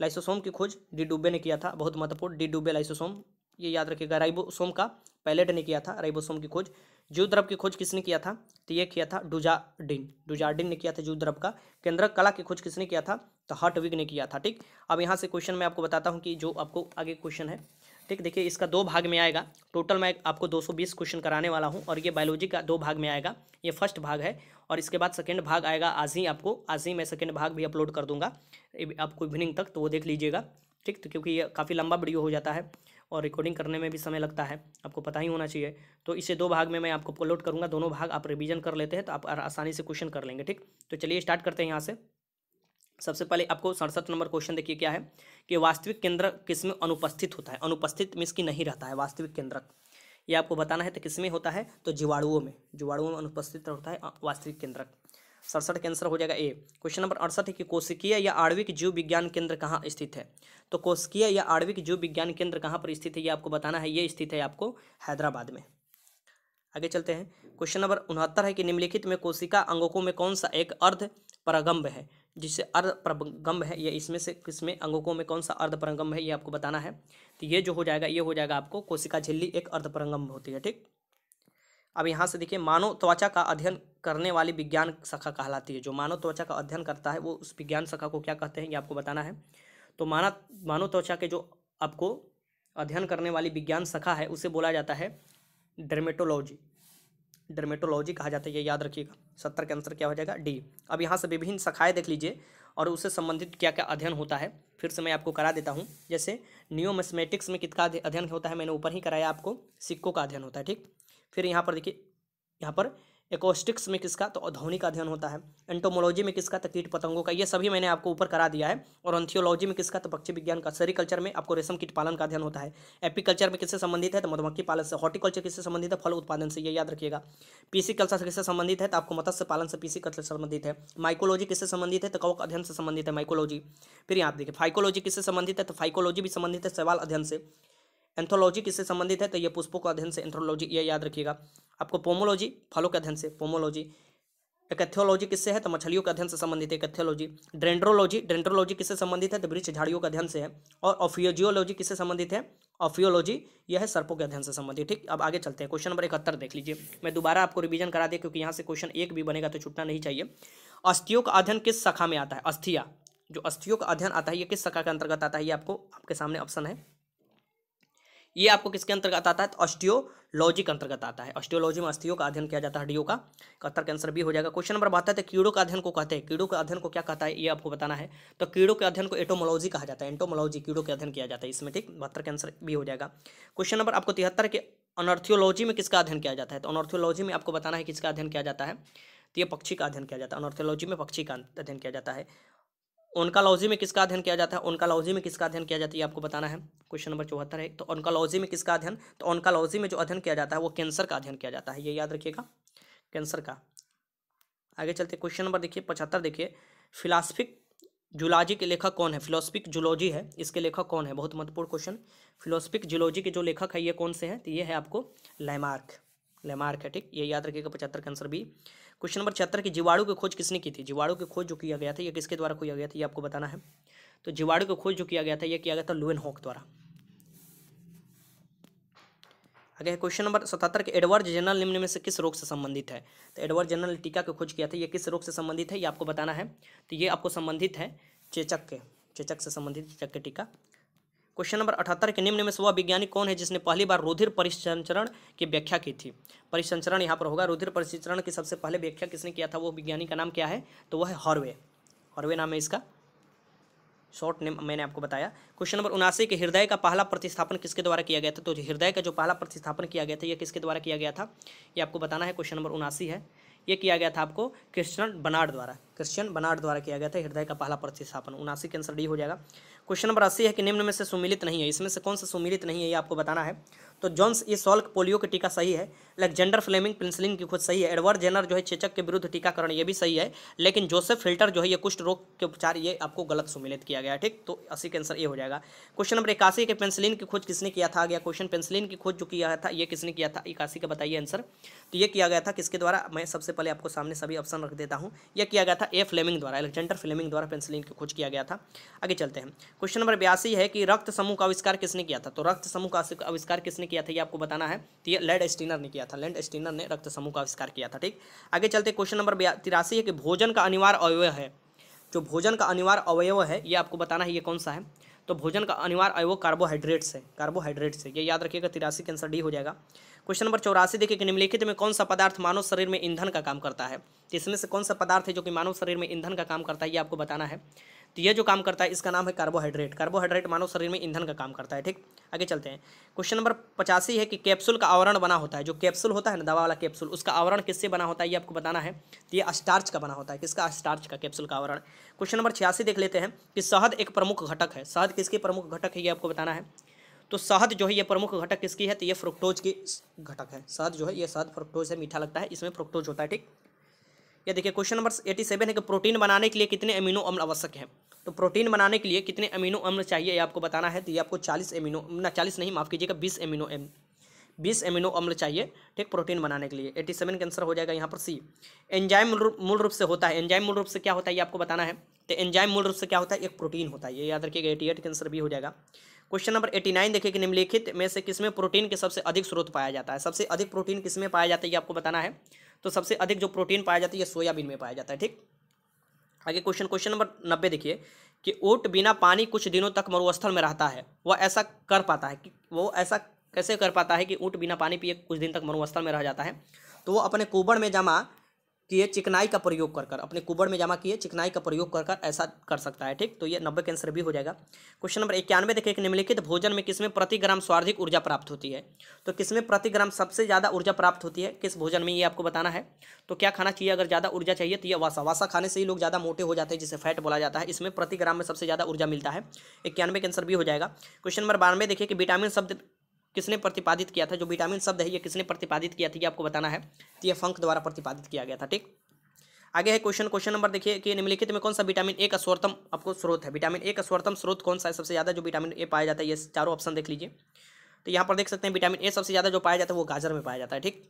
लाइसोसोम की खोज डी डुबे ने किया था बहुत महत्वपूर्ण डी डुबे लाइसोसोम ये याद रखिएगा राइबोसोम का पैलेट ने किया था राइबोसोम की खोज जूद्रव की खोज किसने किया था तो ये किया था डुजाडिन डुजाडिन ने किया था जूद्रव का केंद्रक कला की खोज किसने किया था तो हटविग ने किया था ठीक अब यहाँ से क्वेश्चन मैं आपको बताता हूँ कि जो आपको आगे क्वेश्चन है ठीक देखिए इसका दो भाग में आएगा टोटल मैं आपको 220 क्वेश्चन कराने वाला हूँ और ये बायोलॉजी का दो भाग में आएगा ये फर्स्ट भाग है और इसके बाद सेकेंड भाग आएगा आज ही आपको आज ही मैं सेकेंड भाग भी अपलोड कर दूँगा आपको इवनिंग तक तो वो देख लीजिएगा ठीक तो क्योंकि ये काफ़ी लंबा वीडियो हो जाता है और रिकॉर्डिंग करने में भी समय लगता है आपको पता ही होना चाहिए तो इसे दो भाग में मैं आपको अपलोड करूँगा दोनों भाग आप रिविजन कर लेते हैं तो आप आसानी से क्वेश्चन कर लेंगे ठीक तो चलिए स्टार्ट करते हैं यहाँ से सबसे पहले आपको सड़सठ नंबर क्वेश्चन देखिए क्या है कि वास्तविक केंद्र किस में अनुपस्थित होता है अनुपस्थित मीन्स की नहीं रहता है वास्तविक केंद्रक ये आपको बताना है तो किसमें होता है तो जीवाणुओं में जीवाणुओं में अनुपस्थित होता है वास्तविक केंद्रक सड़सठ के आंसर हो जाएगा ए क्वेश्चन नंबर अड़सठ है कि कोशिकीय या आणविक जीव विज्ञान केंद्र कहाँ स्थित है तो कोशिकीय या आणविक जीव विज्ञान केंद्र कहाँ पर स्थित है ये आपको बताना है ये स्थित है आपको हैदराबाद में आगे चलते हैं क्वेश्चन नंबर उनहत्तर है कि निम्नलिखित में कोशिका अंगकों में कौन सा एक अर्ध परगम्ब है जिससे अर्ध है या इसमें से किसमें अंगकों में कौन सा अर्ध है ये आपको बताना है तो ये जो हो जाएगा ये हो जाएगा आपको कोशिका झिल्ली एक अर्ध होती है ठीक अब यहाँ से देखिए मानव त्वचा का अध्ययन करने वाली विज्ञान शाखा कहलाती है जो मानव त्वचा का अध्ययन करता है वो उस विज्ञान शाखा को क्या कहते हैं ये आपको बताना है तो मानव मानव त्वचा के जो आपको अध्ययन करने वाली विज्ञान शाखा है उसे बोला जाता है डर्मेटोलॉजी डर्मेटोलॉजी कहा जाता है ये याद रखिएगा सत्तर के आंसर क्या हो जाएगा डी अब यहाँ से विभिन्न शाखाएँ देख लीजिए और उससे संबंधित क्या क्या अध्ययन होता है फिर से मैं आपको करा देता हूँ जैसे नियोमस्मेटिक्स में कितना अध्ययन होता है मैंने ऊपर ही कराया आपको सिक्कों का अध्ययन होता है ठीक फिर यहाँ पर देखिए यहाँ पर एकोस्टिक्स में किसका तो ध्वनि का अध्ययन होता है एंटोमोलॉजी में किसका तो कीट पतंगों का ये सभी मैंने आपको ऊपर करा दिया है और ऑन्थियोलॉजी में किसका तो पक्षी विज्ञान का सेरिकल्चर में आपको रेशम कीट पालन का अध्ययन होता है एपिकल्चर में किससे संबंधित है तो मधुमक्खी पालन से हॉर्टिकल्चर किससे संबंधित है फल उत्पादन से ये याद रखिएगा पीसी कल्चर किससे संबंधित है तो आपको मत्स्य पालन से पीसी कल्चर संबंधित है माइकोलॉजी किससे संबंधित है तो कवक अध्ययन से संबंधित है माइकोलॉजी फिर यहाँ देखिए फाइकोलॉजी किससे संबंधित है तो फाइकोलॉजी भी संबंधित है सवाल अध्ययन से एंथोलॉजी किससे संबंधित है तो ये पुष्पों का अध्ययन से एंथ्रोलॉजी ये याद रखिएगा आपको पोमोलॉजी फलों के अध्ययन से पोमोलॉजी एकथियोलॉजी किससे है तो मछलियों के अध्ययन से संबंधित है कैथियोलॉजी ड्रेंड्रोलॉजी ड्रेंड्रोलॉजी किससे संबंधित है तो वृक्ष झाड़ियों का अध्ययन से है और ऑफियोजियोलॉजी किससे संबंधित है ऑफियोलॉजी यह है सर्पों के अध्ययन से संबंधित ठीक अब आगे चलते हैं क्वेश्चन नंबर इकहत्तर देख लीजिए मैं दोबारा आपको रिविजन करा दें क्योंकि यहाँ से क्वेश्चन एक भी बनेगा तो छुटना नहीं चाहिए अस्थियों का अध्ययन किस शाखा में आता है अस्थिया जो अस्थियों का अध्ययन आता है ये किस शाखा के अंतर्गत आता है ये आपको आपके सामने ऑप्शन है ये आपको किसके अंतर्गत आता है तो ऑस्टियोलॉजी के अंतर्गत आता है ऑस्टियोलॉजी में अस्थियों का अध्ययन किया जाता है हड्डियों का कत्तर आंसर भी हो जाएगा क्वेश्चन नंबर बात है तो कीड़ों का अध्ययन को कहते हैं कीड़ों के अध्ययन को क्या कहता है ये आपको बताना है तो कीड़ों के अध्ययन को एटोमोलॉजी कहा जाता है एंटोमोलॉजी कीड़ों के अध्ययन किया जाता है इसमें ठीक बहत्तर के आंसर भी हो जाएगा क्वेश्चन नंबर आपको तिहत्तर के अनर्थियोलॉजी में किसका अध्ययन किया जाता है तो अनर्थियोलॉजी में आपको बताना है किसका अध्ययन किया जाता है तो ये पक्षी का अध्ययन किया जाता है अनर्थियोलॉजी में पक्षी का अध्ययन किया जाता है ओनकालॉजी में किसका अध्ययन किया जाता है ओनकालॉजी में किसका अध्ययन किया जाता है आपको बताना है क्वेश्चन नंबर चौहत्तर है तो ओनकालॉजी में किसका अध्ययन तो ओनकालॉजी में जो अध्ययन किया जाता है वो कैंसर का अध्ययन किया जाता है ये याद रखिएगा कैंसर का आगे चलते क्वेश्चन नंबर देखिए पचहत्तर देखिए फिलासफिक जुलॉजी के लेखक कौन है फिलोसफिक जुलॉजी है इसके लेखक कौन है बहुत महत्वपूर्ण क्वेश्चन फिलोसफिक जुलॉजी के जो लेखक है ये कौन से हैं तो ये है आपको लैमार्क लैमार्क है ठीक ये याद रखिएगा पचहत्तर का आंसर भी क्वेश्चन नंबर छिहत्तर की जीवाणु की खोज किसने की थी जीवाणु की खोज जो किया गया था यह किसके द्वारा खोजा गया था यह आपको बताना है तो जीवाणु की खोज जो किया गया था यह किया गया था लुएन हॉक द्वारा आगे क्वेश्चन नंबर सतहत्तर के एडवर्ड जनरल निम्न में से किस रोग से संबंधित है तो एडवर्ड जनरल टीका की खोज किया था ये किस रोग से संबंधित है ये आपको बताना है तो ये आपको संबंधित है चेचक के चेचक से संबंधित चेचक के टीका क्वेश्चन नंबर अठहत्तर के निम्न में से वह वैज्ञानिक कौन है जिसने पहली बार रुधिर परिसंचरण की व्याख्या की थी परिसंचरण यहाँ पर होगा रुधिर परिसंचरण की सबसे पहले व्याख्या किसने किया था वो विज्ञानी का नाम क्या है तो वह है हॉर्वे हॉर्वे नाम है इसका शॉर्ट नेम मैंने आपको बताया क्वेश्चन नंबर उनासी के हृदय का पहला प्रतिस्थापन किसके द्वारा किया गया था तो हृदय का जो पहला प्रतिस्थापन किया गया था यह किसके द्वारा किया गया था ये आपको बताना है क्वेश्चन नंबर उनासी है ये किया गया था आपको क्रिश्चियन बनार्ड द्वारा क्रिश्चियन बनार्ड द्वारा किया गया था हृदय का पहला प्रतिस्थापन उनासी के आंसर डी हो जाएगा क्वेश्चन नंबर अस्सी है कि निम्न में से सुमिलित नहीं है इसमें से कौन सा सुमिलित नहीं है ये आपको बताना है तो जॉन्स ये सॉल्क पोलियो के टीका सही है अलेक्जेंडर फ्लेमिंग पेंसिलिन की खुद सही है एडवर्ड जेनर जो है चेचक के विरुद्ध टीकाकरण ये भी सही है लेकिन जोसेफ फिल्टर जो है ये कुष्ठ रोग के उपचार ये आपको गलत सुमिलित किया गया ठीक तो अस्सी के आंसर ये हो जाएगा क्वेश्चन नंबर इक्यासी के पेंसिलिन की खोज किसने किया था गया क्वेश्चन पेंसिलिन की खोज जो किया था ये किसने किया था इक्यासी का बताइए आंसर तो ये किया गया था किसके द्वारा मैं सबसे पहले आपको सामने सभी ऑप्शन रख देता हूँ यह किया गया था ए फ्लेमिंग द्वारा एलेक्जेंडर फ्लेमिंग द्वारा पेंसिलिन की खोज किया गया था आगे चलते हैं क्वेश्चन नंबर बयासी है कि रक्त समूह का आविष्कार किसने किया था तो रक्त समूह का आविष्कार किसने किया था ये आपको बताना है तो ये लेड स्टीनर ने किया था लेड स्टीनर ने रक्त समूह का आविष्कार किया था ठीक आगे चलते क्वेश्चन नंबर तिरासी है कि भोजन का अनिवार्य अवयव है जो भोजन का अनिवार्य अवयव है ये आपको बताना है ये कौन सा है तो भोजन का अनिवार्य अवयव कार्बोहाइड्रेट्स है कार्बोहाइड्रेट्स है ये याद रखिएगा तिरासी के आंसर डी हो जाएगा क्वेश्चन नंबर चौरासी देखिए कि निम्नलिखित में कौन सा पदार्थ मानव शरीर में ईंधन का काम करता है तो इसमें से कौन सा पदार्थ है जो कि मानव शरीर में ईंधन का काम करता है ये आपको बताना है तो यह जो काम करता है इसका नाम है कार्बोहाइड्रेट कार्बोहाइड्रेट मानव शरीर में ईंधन का काम करता है ठीक आगे चलते हैं क्वेश्चन नंबर पचासी है कि कैप्सूल का आवरण बना होता है जो कैप्सूल होता है ना दवा वाला कैप्सूल उसका आवरण किससे बना होता है ये आपको बताना है तो ये स्टार्च का बना होता है किसका स्टार्च का कैप्सूल का आवरण क्वेश्चन नंबर छियासी देख लेते हैं कि शहद एक प्रमुख घटक है शहद किसके प्रमुख घटक है ये आपको बताना है तो शहद जो है ये प्रमुख घटक किसकी है तो ये फ्रुक्टोज की घटक है शहद जो है ये शहद फ्रुक्टोज है मीठा लगता है इसमें फ्रुक्टोज होता है ठीक या देखिए क्वेश्चन नंबर एटी सेवन है कि प्रोटीन बनाने के लिए कितने अमीनो अम्ल आवश्यक हैं तो प्रोटीन बनाने के लिए कितने अमीनो अम्ल चाहिए ये आपको बताना है तो ये आपको चालीस अमीनो ना चालीस नहीं माफ़ कीजिएगा बीस अमीनो एम बीस एमिनो अम्ल चाहिए ठीक प्रोटीन बनाने के लिए एटी सेवन आंसर हो जाएगा यहाँ पर सी एंजाइम मूल रूप से होता है एंजाइम मूल रूप से क्या होता है ये आपको बताना है तो एंजाइम मूल रूप से क्या होता है एक प्रोटीन होता है ये याद रखिएगा एटी एट आंसर भी हो जाएगा क्वेश्चन नंबर एटी नाइन देखिए कि निम्नलिखित में से किसमें प्रोटीन के सबसे अधिक स्रोत पाया जाता है सबसे अधिक प्रोटीन किसमें पाया जाता है ये आपको बताना है तो सबसे अधिक जो प्रोटीन पाया जाता है ये सोयाबीन में पाया जाता है ठीक आगे क्वेश्चन क्वेश्चन नंबर नब्बे देखिए कि ओट बिना पानी कुछ दिनों तक मरुस्थल में रहता है वह ऐसा कर पाता है कि वो ऐसा कैसे कर पाता है कि ऊँट बिना पानी पिए कुछ दिन तक मरुस्थल में रह जाता है तो वो अपने कोबड़ में जमा किए चिकनाई का प्रयोग कर कर अपने कुबड़ में जमा किए चिकनाई का प्रयोग कर कर ऐसा कर सकता है ठीक तो ये नब्बे के आंसर भी हो जाएगा क्वेश्चन नंबर इक्यानवे देखिए एक निम्नलिखित भोजन में किसमें प्रति ग्राम स्वार्धिक ऊर्जा प्राप्त होती है तो किसमें प्रति ग्राम सबसे ज़्यादा ऊर्जा प्राप्त होती है किस भोजन में ये आपको बताना है तो क्या खाना चाहिए अगर ज़्यादा ऊर्जा चाहिए तो ये वासा वासा खाने से ही लोग ज़्यादा मोटे हो जाते हैं जिसे फैट बोला जाता है इसमें प्रति ग्राम में सबसे ज़्यादा ऊर्जा मिलता है इक्यानवे के आंसर भी हो जाएगा क्वेश्चन नंबर बानवे देखिए कि विटामिन शब्द किसने प्रतिपादित किया था जो विटामिन शब्द है ये किसने प्रतिपादित किया था ये आपको बताना है तो ये फंक द्वारा प्रतिपादित किया गया था ठीक आगे है क्वेश्चन क्वेश्चन नंबर देखिए कि निम्नलिखित में कौन सा विटामिन ए का स्वरतम आपको स्रोत है विटामिन ए का स्वरतम स्रोत कौन सा है सबसे ज़्यादा जो विटामिन ए पाया जाता है ये चारों ऑप्शन देख लीजिए तो यहाँ पर देख सकते हैं विटामिन ए सबसे ज़्यादा जो पाया जाता है वो गाजर में पाया जाता है ठीक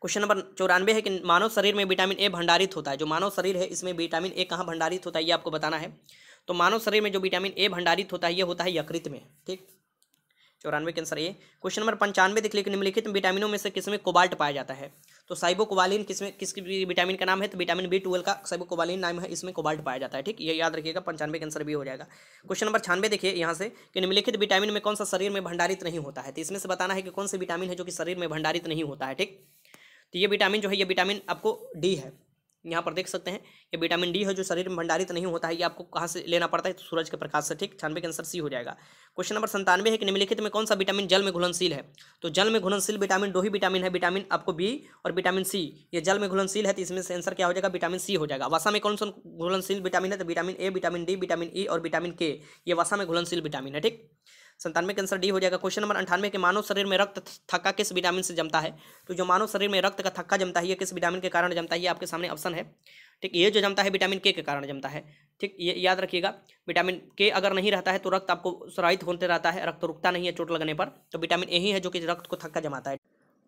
क्वेश्चन नंबर चौरानवे है कि मानव शरीर में विटामिन ए भंडारित होता है जो मानव शरीर है इसमें विटामिन ए कहाँ भंडारित होता है ये आपको बताना है तो मानव शरीर में जो विटामिन ए भंडारित होता है ये होता है यकृत में ठीक चौरानवे के आंसर ये क्वेश्चन नंबर पंचानवे देख लेकिन निम्नलिखित विटामिनों में से किसमें कोबाल्ट पाया जाता है तो कोबालिन किसमें किस विटामिन का नाम है तो विटामिन बी ट्वेल्व का साइबो कोबालिन नाम है इसमें कोबाल्ट पाया जाता है ठीक ये याद रखिएगा पंचानवे के आंसर भी हो जाएगा क्वेश्चन नंबर छानवे देखिए यहाँ से कि निम्नलिखित विटामिन में कौन सा शरीर में भंडारित नहीं होता है तो इसमें से बताना है कि कौन से विटामिन है जो कि शरीर में भंडारित नहीं होता है ठीक तो ये विटामिन जो है ये विटामिन आपको डी है यहाँ पर देख सकते हैं ये विटामिन डी है जो शरीर में भंडारित नहीं होता है ये आपको कहाँ से लेना पड़ता है तो सूरज के प्रकाश से ठीक छानवे के आंसर सी हो जाएगा क्वेश्चन नंबर संतानवे है कि निम्नलिखित में कौन सा विटामिन जल में घुलनशील है तो जल में घुलनशील विटामिन दो ही विटामिन है विटामिन आपको बी और विटामिन सी ये जल में घुलनशील है तो इसमें से आंसर क्या हो जाएगा विटामिन सी हो जाएगा वसा में कौन सा घुलनशील विटामिन है तो vitamin A vitamin D vitamin E और विटामिन के ये वसा में घुलनशील विटामिन है ठीक संतानवे के आंसर डी हो जाएगा क्वेश्चन नंबर अंठानवे के मानव शरीर में रक्त थक्का किस विटामिन से जमता है तो जो मानव शरीर में रक्त का थक्का जमता है ये किस विटामिन के कारण जमता है ये आपके सामने ऑप्शन है ठीक ये जो जमता है विटामिन के के कारण जमता है ठीक ये याद रखिएगा विटामिन के अगर नहीं रहता है तो रक्त आपको सराहित होते रहता है रक्त रुकता नहीं है चोट लगने पर तो विटामिन ए ही है जो कि रक्त को थक्का जमाता है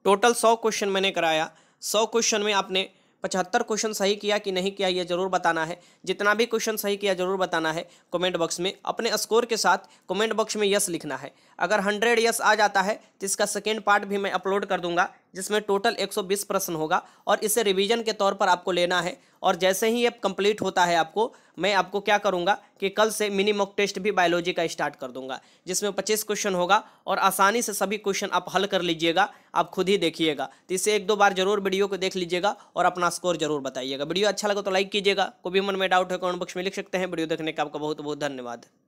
टोटल सौ क्वेश्चन मैंने कराया सौ क्वेश्चन में आपने पचहत्तर क्वेश्चन सही किया कि नहीं किया ये ज़रूर बताना है जितना भी क्वेश्चन सही किया ज़रूर बताना है कमेंट बॉक्स में अपने स्कोर के साथ कमेंट बॉक्स में यस लिखना है अगर हंड्रेड यस आ जाता है तो इसका सेकेंड पार्ट भी मैं अपलोड कर दूंगा जिसमें टोटल 120 प्रश्न होगा और इसे रिवीजन के तौर पर आपको लेना है और जैसे ही ये कंप्लीट होता है आपको मैं आपको क्या करूँगा कि कल से मिनी मॉक टेस्ट भी बायोलॉजी का स्टार्ट कर दूंगा जिसमें 25 क्वेश्चन होगा और आसानी से सभी क्वेश्चन आप हल कर लीजिएगा आप खुद ही देखिएगा तो इसे एक दो बार जरूर वीडियो को देख लीजिएगा और अपना स्कोर जरूर बताइएगा वीडियो अच्छा लगा तो लाइक कीजिएगा कोई भी मन में डाउट है कमेंट बॉक्स में लिख सकते हैं वीडियो देखने का आपका बहुत बहुत धन्यवाद